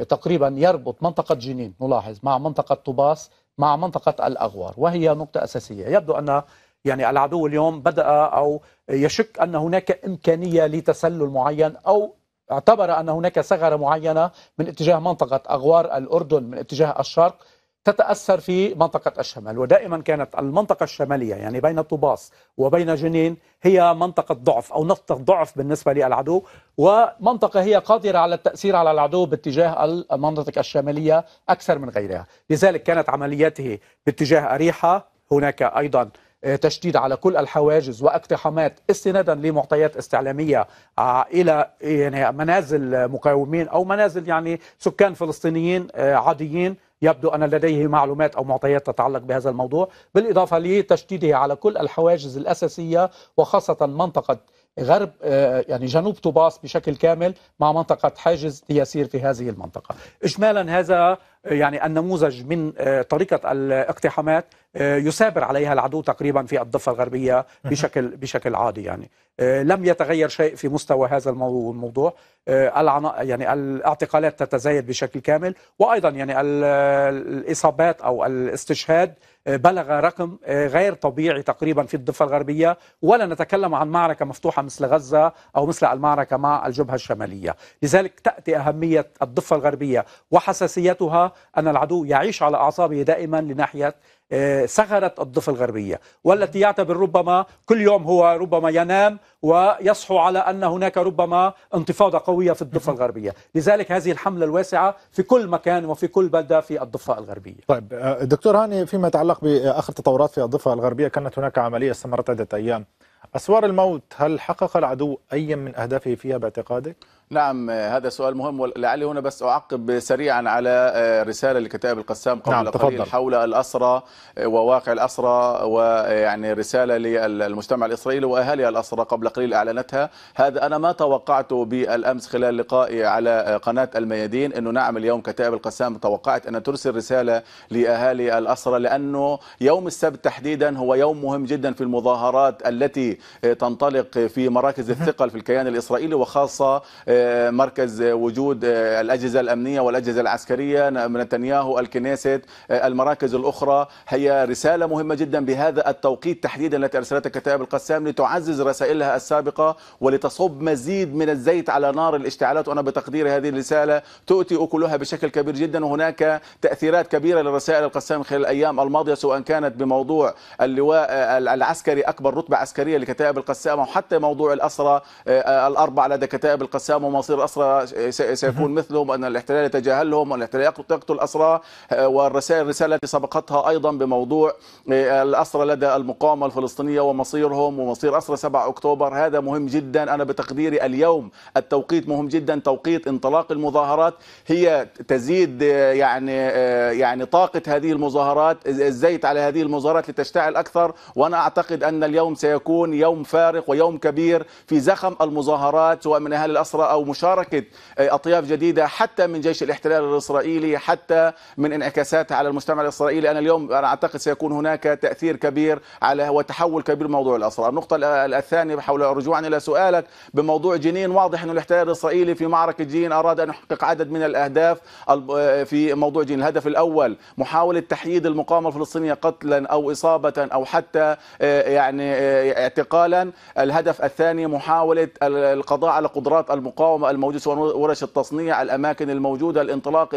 تقريبا يربط منطقه جنين نلاحظ مع منطقه طباس مع منطقه الاغوار وهي نقطه اساسيه يبدو ان يعني العدو اليوم بدأ أو يشك أن هناك إمكانية لتسلل معين أو اعتبر أن هناك ثغرة معينة من اتجاه منطقة أغوار الأردن من اتجاه الشرق تتأثر في منطقة الشمال ودائما كانت المنطقة الشمالية يعني بين طوباس وبين جنين هي منطقة ضعف أو نقطة ضعف بالنسبة للعدو ومنطقة هي قادرة على التأثير على العدو باتجاه المنطقة الشمالية أكثر من غيرها لذلك كانت عملياته باتجاه أريحة هناك أيضا آه، تشديد على كل الحواجز واقتحامات استنادا لمعطيات استعلاميه آه، الى يعني منازل مقاومين او منازل يعني سكان فلسطينيين آه، عاديين يبدو ان لديه معلومات او معطيات تتعلق بهذا الموضوع بالاضافه لتشديده على كل الحواجز الاساسيه وخاصه منطقه غرب آه، يعني جنوب طوباس بشكل كامل مع منطقة حاجز يسير في هذه المنطقة إجمالا هذا آه، يعني النموذج من آه، طريقة الاقتحامات يسابر عليها العدو تقريبا في الضفة الغربية بشكل بشكل عادي يعني لم يتغير شيء في مستوى هذا الموضوع يعني الاعتقالات تتزايد بشكل كامل وأيضا يعني الإصابات أو الاستشهاد بلغ رقم آه، غير طبيعي تقريبا في الضفة الغربية ولا نتكلم عن معركة مفتوحة مثل غزة أو مثل المعركة مع الجبهة الشمالية لذلك تأتي أهمية الضفة الغربية وحساسيتها أن العدو يعيش على أعصابه دائما لناحية ثغرة الضفة الغربية والتي يعتبر ربما كل يوم هو ربما ينام ويصحو على أن هناك ربما انتفاضة قوية في الضفة الغربية لذلك هذه الحملة الواسعة في كل مكان وفي كل بلدة في الضفة الغربية طيب آه، دكتور هاني فيما يتعلق بآخر تطورات في الضفة الغربية كانت هناك عملية استمرت عدة أيام أسوار الموت هل حقق العدو أي من أهدافه فيها باعتقادك؟ نعم هذا سؤال مهم ولعلي هنا بس أعقب سريعا على آه، رسالة لكتاب القسام قبل نعم قليل تفضل. حول الاسرى وواقع الاسرى ويعني رسالة للمجتمع الإسرائيلي وأهالي الاسرى قبل قليل أعلنتها هذا أنا ما توقعته بالأمس خلال لقائي على آه، قناة الميادين أنه نعم اليوم كتائب القسام توقعت أن ترسل رسالة لأهالي الاسرى لأنه يوم السبت تحديدا هو يوم مهم جدا في المظاهرات التي آه، تنطلق في مراكز الثقل في الكيان الإسرائيلي وخاصة مركز وجود الأجهزة الأمنية والأجهزة العسكرية نتنياهو الكنيست المراكز الأخرى هي رسالة مهمة جدا بهذا التوقيت تحديدا التي أرسلتها كتائب القسام لتعزز رسائلها السابقة ولتصب مزيد من الزيت على نار الاشتعالات وأنا بتقدير هذه الرسالة تؤتي أكلها بشكل كبير جدا وهناك تأثيرات كبيرة لرسائل القسام خلال الأيام الماضية سواء كانت بموضوع اللواء العسكري أكبر رتبة عسكرية لكتائب القسام أو حتى موضوع الأسرة آه، الاربعه لدى كتائب القسام أمامه مصير أسرى سيكون مثلهم أن الاحتلال يتجاهلهم وأن الاحتلال يقتل أسرى آه، والرسائل الرسالة التي سبقتها أيضا بموضوع آه، الأسرى لدى المقاومة الفلسطينية ومصيرهم ومصير أسرى 7 أكتوبر هذا مهم جدا أنا بتقديري اليوم التوقيت مهم جدا توقيت انطلاق المظاهرات هي تزيد آه، يعني يعني طاقة هذه المظاهرات الزيت على هذه المظاهرات لتشتعل أكثر وأنا أعتقد أن اليوم سيكون يوم فارق ويوم كبير في زخم المظاهرات سواء من أهالي الأسرى أو مشاركة آه، أطياف جديدة حتى من جيش الاحتلال الإسرائيلي حتى من انعكاسات على المجتمع الإسرائيلي أنا اليوم أنا أعتقد سيكون هناك تأثير كبير على وتحول كبير موضوع الأسرى النقطة الثانية حول رجوعا إلى سؤالك بموضوع جنين واضح أن الاحتلال الإسرائيلي في معركة جنين أراد أن يحقق عدد من الأهداف آه، في موضوع جنين الهدف الأول محاولة تحييد المقاومة الفلسطينية قتلا أو إصابة أو حتى آه، يعني اعتقالا الهدف الثاني محاولة القضاء على قدرات المقاومة المقاومه الموجوده سواء ورش التصنيع الاماكن الموجوده الانطلاق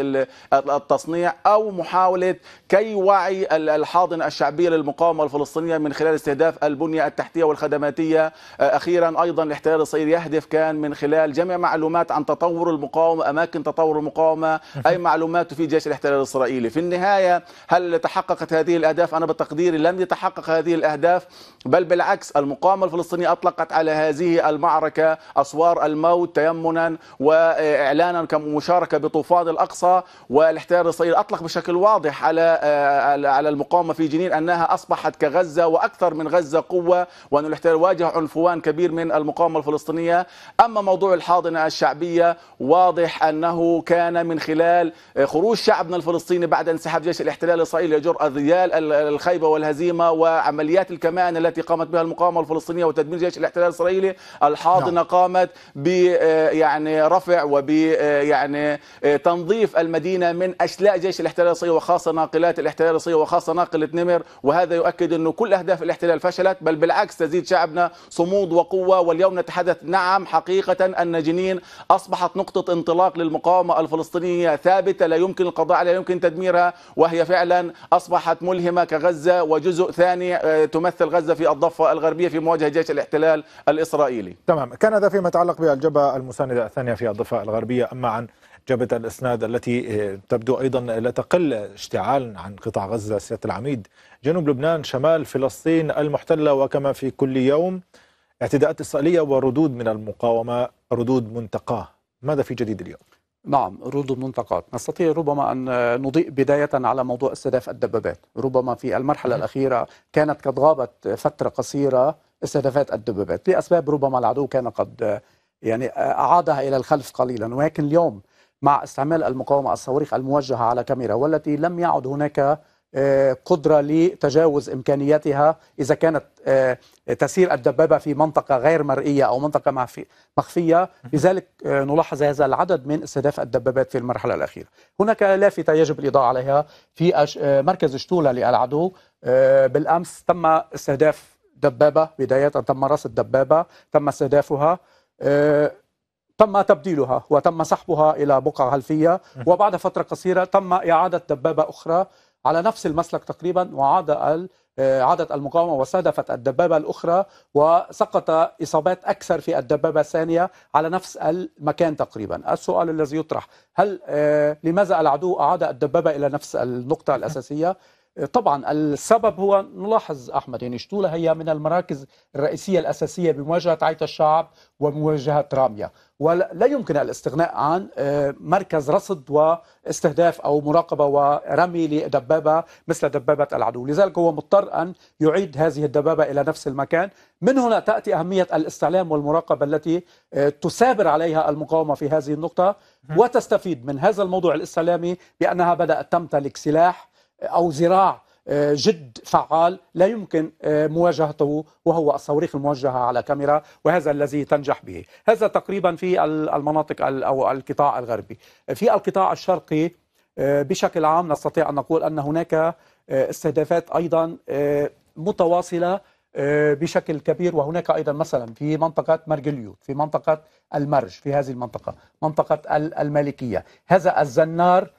التصنيع او محاوله كي وعي الحاضنه الشعبيه للمقاومه الفلسطينيه من خلال استهداف البنيه التحتيه والخدماتيه آه، اخيرا ايضا الاحتلال الاسرائيلي يهدف كان من خلال جمع معلومات عن تطور المقاومه اماكن تطور المقاومه اي معلومات في جيش الاحتلال الاسرائيلي في النهايه هل تحققت هذه الاهداف انا بتقديري لم يتحقق هذه الاهداف بل بالعكس المقاومة الفلسطينية أطلقت على هذه المعركة أسوار الموت تيمنا وإعلانا كمشاركة بطوفان الأقصى والاحتلال الإسرائيلي أطلق بشكل واضح على آه، على المقاومة في جنين أنها أصبحت كغزة وأكثر من غزة قوة وأن الاحتلال واجه عنفوان كبير من المقاومة الفلسطينية أما موضوع الحاضنة الشعبية واضح أنه كان من خلال آه، خروج شعبنا الفلسطيني بعد انسحاب جيش الاحتلال الإسرائيلي يجر أذيال الخيبة والهزيمة وعمليات الكمائن التي التي قامت بها المقاومه الفلسطينيه وتدمير جيش الاحتلال الاسرائيلي الحاضنه نعم. قامت ب آه، يعني رفع وب آه، يعني آه، تنظيف المدينه من اشلاء جيش الاحتلال الاسرائيلي وخاصه ناقلات الاحتلال الاسرائيلي وخاصه ناقله نمر وهذا يؤكد انه كل اهداف الاحتلال فشلت بل بالعكس تزيد شعبنا صمود وقوه واليوم نتحدث نعم حقيقه ان جنين اصبحت نقطه انطلاق للمقاومه الفلسطينيه ثابته لا يمكن القضاء عليها لا يمكن تدميرها وهي فعلا اصبحت ملهمه كغزه وجزء ثاني تمثل غزه في الضفة الغربية في مواجهة جيش الاحتلال الإسرائيلي تمام كان هذا فيما يتعلق بالجبهة المساندة الثانية في الضفة الغربية أما عن جبهة الإسناد التي آه، تبدو أيضا لا تقل اشتعالا عن قطاع غزة سيادة العميد جنوب لبنان شمال فلسطين المحتلة وكما في كل يوم اعتداءات إسرائيلية وردود من المقاومة ردود منتقاه ماذا في جديد اليوم؟ نعم رود المنطقات نستطيع ربما أن نضيء بداية على موضوع استهداف الدبابات ربما في المرحلة الأخيرة كانت قد غابت فترة قصيرة استهدافات الدبابات لأسباب ربما العدو كان قد يعني أعادها إلى الخلف قليلا ولكن اليوم مع استعمال المقاومة الصواريخ الموجهة على كاميرا والتي لم يعد هناك قدرة لتجاوز إمكانياتها إذا كانت آه، تسير الدبابة في منطقة غير مرئية أو منطقة مخفية لذلك آه، نلاحظ هذا العدد من استهداف الدبابات في المرحلة الأخيرة هناك لافتة يجب الإضاءة عليها في آه، مركز شتولة للعدو بالأمس تم استهداف دبابة بداية تم رصد دبابة تم استهدافها تم تبديلها وتم سحبها إلى بقعة خلفية وبعد فترة قصيرة تم إعادة دبابة أخرى على نفس المسلك تقريبا وعاد آه، عادت المقاومة وصادفت الدبابة الأخرى وسقط إصابات أكثر في الدبابة الثانية على نفس المكان تقريبا السؤال الذي يطرح هل آه، لماذا العدو أعاد الدبابة إلى نفس النقطة الأساسية طبعا السبب هو نلاحظ احمد يعني شتوله هي من المراكز الرئيسيه الاساسيه بمواجهه عيط الشعب ومواجهه راميا ولا يمكن الاستغناء عن آه، مركز رصد واستهداف او مراقبه ورمي لدبابه مثل دبابه العدو، لذلك هو مضطر ان يعيد هذه الدبابه الى نفس المكان، من هنا تاتي اهميه الاستعلام والمراقبه التي آه، تسابر عليها المقاومه في هذه النقطه وتستفيد من هذا الموضوع الاستعلامي بانها بدات تمتلك سلاح أو ذراع آه، جد فعال لا يمكن آه، مواجهته وهو الصواريخ الموجهة على كاميرا وهذا الذي تنجح به هذا تقريبا في المناطق أو القطاع الغربي في القطاع الشرقي آه، بشكل عام نستطيع أن نقول أن هناك استهدافات أيضا متواصلة بشكل كبير وهناك ايضا مثلا في منطقه مرجليوت في منطقه المرج في هذه المنطقه منطقه المالكيه هذا الزنار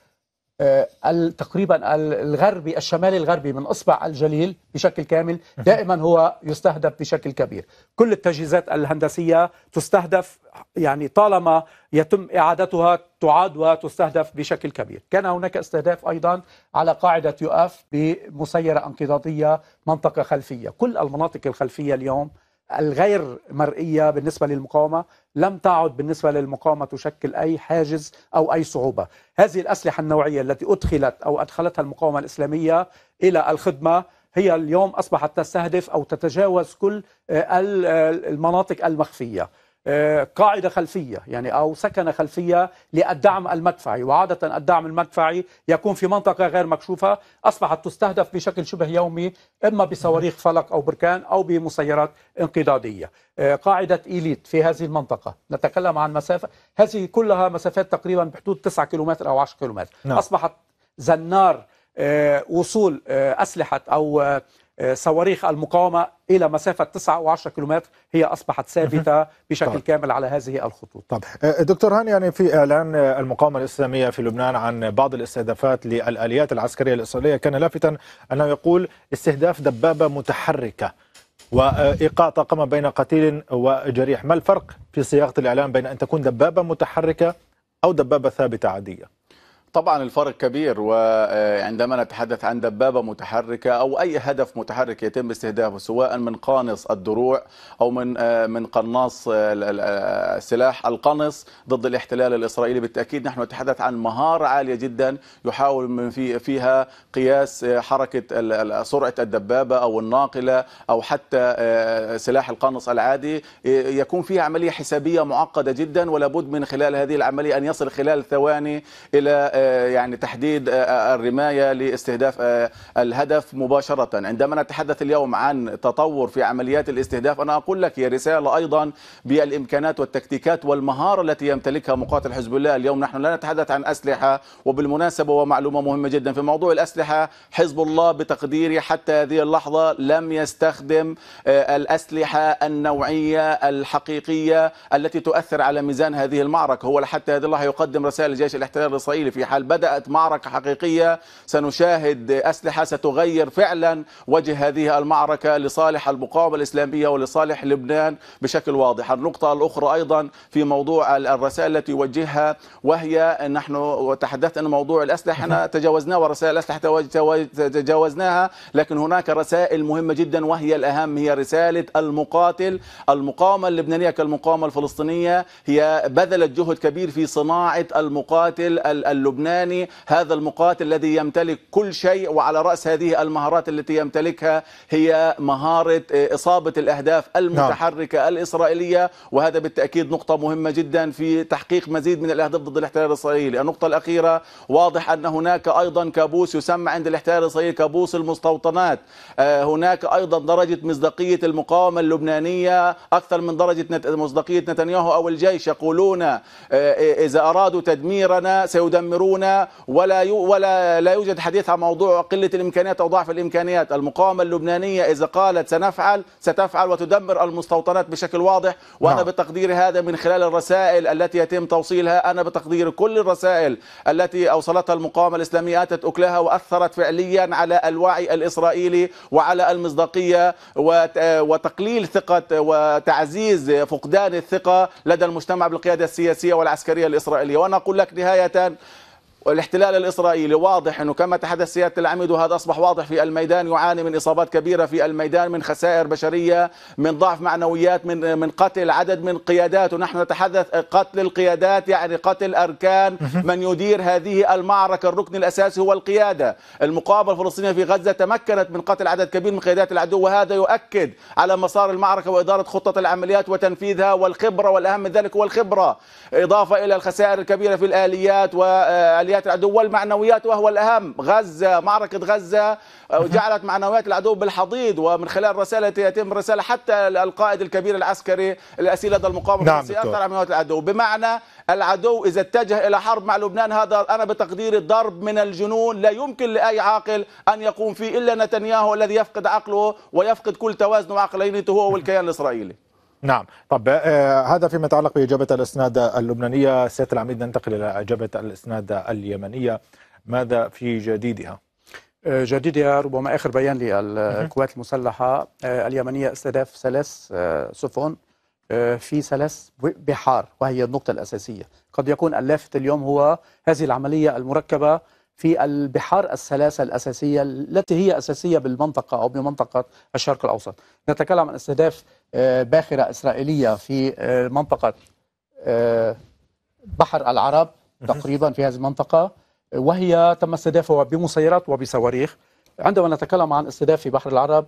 آه، تقريبا الغربي الشمالي الغربي من اصبع الجليل بشكل كامل دائما هو يستهدف بشكل كبير كل التجهيزات الهندسيه تستهدف يعني طالما يتم اعادتها تعاد وتستهدف بشكل كبير كان هناك استهداف ايضا على قاعده يو اف بمسيره انقضاضيه منطقه خلفيه كل المناطق الخلفيه اليوم الغير مرئية بالنسبة للمقاومة لم تعد بالنسبة للمقاومة تشكل أي حاجز أو أي صعوبة هذه الأسلحة النوعية التي أدخلت أو أدخلتها المقاومة الإسلامية إلى الخدمة هي اليوم أصبحت تستهدف أو تتجاوز كل آه، آه، المناطق المخفية قاعدة خلفية يعني أو سكنة خلفية للدعم المدفعي وعادة الدعم المدفعي يكون في منطقة غير مكشوفة أصبحت تستهدف بشكل شبه يومي إما بصواريخ فلق أو بركان أو بمسيرات انقضاضية آه، قاعدة إيليت في هذه المنطقة نتكلم عن مسافة هذه كلها مسافات تقريبا بحدود 9 كيلومتر أو 10 كيلومتر نعم. أصبحت زنار آه، وصول آه، أسلحة أو آه، صواريخ المقاومة إلى مسافة 9 أو 10 كيلومتر هي أصبحت ثابتة بشكل طب. كامل على هذه الخطوط طب آه، دكتور هاني يعني في إعلان آه، المقاومة الإسلامية في لبنان عن بعض الاستهدافات للآليات العسكرية الإسرائيلية كان لافتا أنه يقول استهداف دبابة متحركة وإيقاع طاقم بين قتيل وجريح ما الفرق في صياغة الإعلان بين أن تكون دبابة متحركة أو دبابة ثابتة عادية طبعا الفرق كبير وعندما نتحدث عن دبابة متحركة أو أي هدف متحرك يتم استهدافه سواء من قانص الدروع أو من من قناص سلاح القنص ضد الاحتلال الإسرائيلي بالتأكيد نحن نتحدث عن مهارة عالية جدا يحاول من في فيها قياس حركة سرعة الدبابة أو الناقلة أو حتى سلاح القنص العادي يكون فيها عملية حسابية معقدة جدا ولابد من خلال هذه العملية أن يصل خلال ثواني إلى يعني تحديد آه، آه، الرمايه لاستهداف آه، الهدف مباشره عندما نتحدث اليوم عن تطور في عمليات الاستهداف انا اقول لك هي رساله ايضا بالامكانات والتكتيكات والمهاره التي يمتلكها مقاتل حزب الله اليوم نحن لا نتحدث عن اسلحه وبالمناسبه ومعلومه مهمه جدا في موضوع الاسلحه حزب الله بتقديري حتى هذه اللحظه لم يستخدم الاسلحه النوعيه الحقيقيه التي تؤثر على ميزان هذه المعركه هو حتى هذه اللحظه يقدم رسائل الجيش الاحتلال الاسرائيلي في حال بدأت معركة حقيقية سنشاهد أسلحة ستغير فعلا وجه هذه المعركة لصالح المقاومة الإسلامية ولصالح لبنان بشكل واضح النقطة الأخرى أيضا في موضوع الرسائل التي يوجهها وهي نحن تحدثت عن موضوع الأسلحة أنا تجاوزناه ورسائل الأسلحة تجاوزناها لكن هناك رسائل مهمة جدا وهي الأهم هي رسالة المقاتل المقاومة اللبنانية كالمقاومة الفلسطينية هي بذلت جهد كبير في صناعة المقاتل اللبناني اللبناني هذا المقاتل الذي يمتلك كل شيء وعلى رأس هذه المهارات التي يمتلكها هي مهارة آه، إصابة الأهداف نعم. المتحركة نعم. الإسرائيلية وهذا بالتأكيد نقطة مهمة جدا في تحقيق مزيد من الأهداف ضد الاحتلال الإسرائيلي النقطة الأخيرة واضح أن هناك أيضا كابوس يسمى عند الاحتلال الإسرائيلي كابوس المستوطنات آه، هناك أيضا درجة مصداقية المقاومة اللبنانية أكثر من درجة مصداقية نتنياهو أو الجيش يقولون آه، إذا أرادوا تدميرنا سيدمرون كورونا ولا يو ولا لا يوجد حديث عن موضوع قله الامكانيات او ضعف الامكانيات، المقاومه اللبنانيه اذا قالت سنفعل ستفعل وتدمر المستوطنات بشكل واضح وانا نعم. بتقدير هذا من خلال الرسائل التي يتم توصيلها انا بتقدير كل الرسائل التي اوصلتها المقاومه الاسلاميه اتت اكلها واثرت فعليا على الوعي الاسرائيلي وعلى المصداقيه وتقليل ثقه وتعزيز فقدان الثقه لدى المجتمع بالقياده السياسيه والعسكريه الاسرائيليه وانا اقول لك نهايه والاحتلال الإسرائيلي واضح أنه كما تحدث سيادة العميد وهذا أصبح واضح في الميدان يعاني من إصابات كبيرة في الميدان من خسائر بشرية من ضعف معنويات من من قتل عدد من قيادات ونحن نتحدث قتل القيادات يعني قتل أركان من يدير هذه المعركة الركن الأساسي هو القيادة المقاومة الفلسطينية في غزة تمكنت من قتل عدد كبير من قيادات العدو وهذا يؤكد على مسار المعركة وإدارة خطة العمليات وتنفيذها والخبرة والأهم من ذلك هو الخبرة إضافة إلى الخسائر الكبيرة في الآليات وآليات آه، معنويات العدو والمعنويات وهو الأهم غزة معركة غزة آه، جعلت معنويات العدو بالحضيض ومن خلال رسالة يتم رسالة حتى القائد الكبير العسكري الأسيل لدى المقاومة نعم الفرنسية أثر معنويات العدو بمعنى العدو إذا اتجه إلى حرب مع لبنان هذا أنا بتقديري ضرب من الجنون لا يمكن لأي عاقل أن يقوم فيه إلا نتنياهو الذي يفقد عقله ويفقد كل توازنه وعقلانيته هو والكيان الإسرائيلي نعم طب آه هذا فيما يتعلق بإجابة الإسناد اللبنانية سيادة العميد ننتقل إلى إجابة الإسناد اليمنية ماذا في جديدها؟ آه، جديدها ربما آخر بيان للقوات المسلحة آه، اليمنية استهداف ثلاث آه، سفن في ثلاث بحار وهي النقطة الأساسية قد يكون اللافت اليوم هو هذه العملية المركبة في البحار الثلاثة الأساسية التي هي أساسية بالمنطقة أو بمنطقة الشرق الأوسط نتكلم عن استهداف آه، باخره اسرائيليه في آه، منطقه آه، بحر العرب تقريبا في هذه المنطقه وهي تم استهدافها بمسيرات وبصواريخ عندما نتكلم عن استهداف في بحر العرب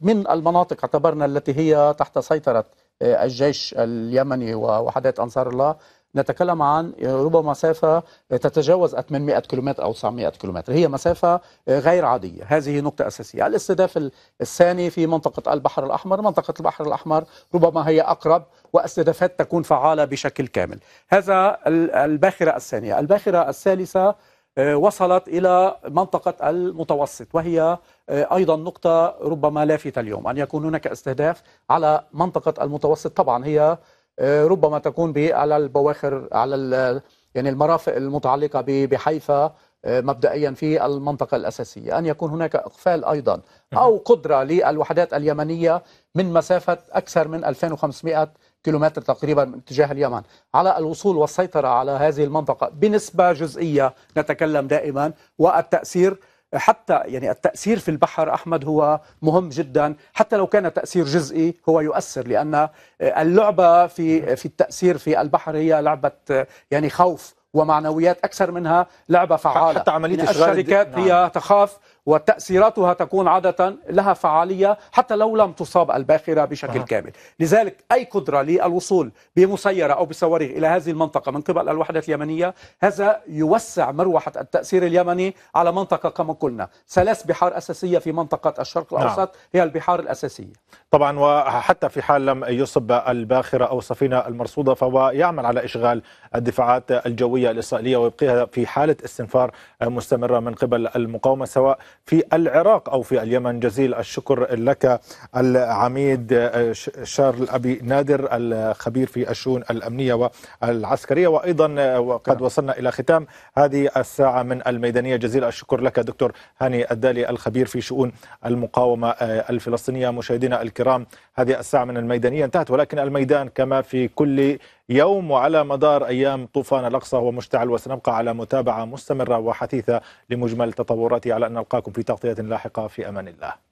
من المناطق اعتبرنا التي هي تحت سيطره الجيش اليمني ووحدات انصار الله نتكلم عن آه، ربما مسافة آه، تتجاوز 800 كيلومتر أو 900 كيلومتر هي مسافة آه، غير عادية هذه نقطة أساسية الاستهداف الثاني في منطقة البحر الأحمر منطقة البحر الأحمر ربما هي أقرب واستهدافات تكون فعالة بشكل كامل هذا الباخرة الثانية الباخرة الثالثة وصلت الى منطقه المتوسط وهي ايضا نقطه ربما لافته اليوم ان يكون هناك استهداف على منطقه المتوسط طبعا هي آه، ربما تكون على البواخر على يعني المرافق المتعلقه بحيفا آه، مبدئيا في المنطقة الأساسية أن يكون هناك إقفال أيضا أو قدرة للوحدات اليمنية من مسافة أكثر من 2500 كيلومتر تقريبا من اتجاه اليمن على الوصول والسيطرة على هذه المنطقة بنسبة جزئية نتكلم دائما والتأثير حتى يعني التأثير في البحر أحمد هو مهم جدا حتى لو كان تأثير جزئي هو يؤثر لأن آه، اللعبة في في التأثير في البحر هي لعبة يعني خوف ومعنويات اكثر منها لعبه فعاله حتى عمليه يعني الشركات نعم. هي تخاف وتأثيراتها تكون عادة لها فعالية حتى لو لم تصاب الباخرة بشكل آه. كامل لذلك أي قدرة للوصول بمسيرة أو بصواريخ إلى هذه المنطقة من قبل الوحدة اليمنية هذا يوسع مروحة التأثير اليمني على منطقة كما قلنا ثلاث بحار أساسية في منطقة الشرق نعم. الأوسط آه. هي البحار الأساسية طبعا وحتى في حال لم يصب الباخرة أو السفينة المرصودة فهو يعمل على إشغال الدفاعات الجوية الإسرائيلية ويبقيها في حالة استنفار مستمرة من قبل المقاومة سواء في العراق أو في اليمن جزيل الشكر لك العميد آه، شارل أبي نادر الخبير في الشؤون الأمنية والعسكرية وأيضا آه، وقد نعم. وصلنا إلى ختام هذه الساعة من الميدانية جزيل الشكر لك دكتور هاني الدالي الخبير في شؤون المقاومة آه، الفلسطينية مشاهدينا الكرام هذه الساعة من الميدانية انتهت ولكن الميدان كما في كل يوم وعلى مدار أيام طوفان الأقصى ومشتعل وسنبقى على متابعة مستمرة وحثيثة لمجمل تطوراته على أن نلقاكم في تغطية لاحقة في أمان الله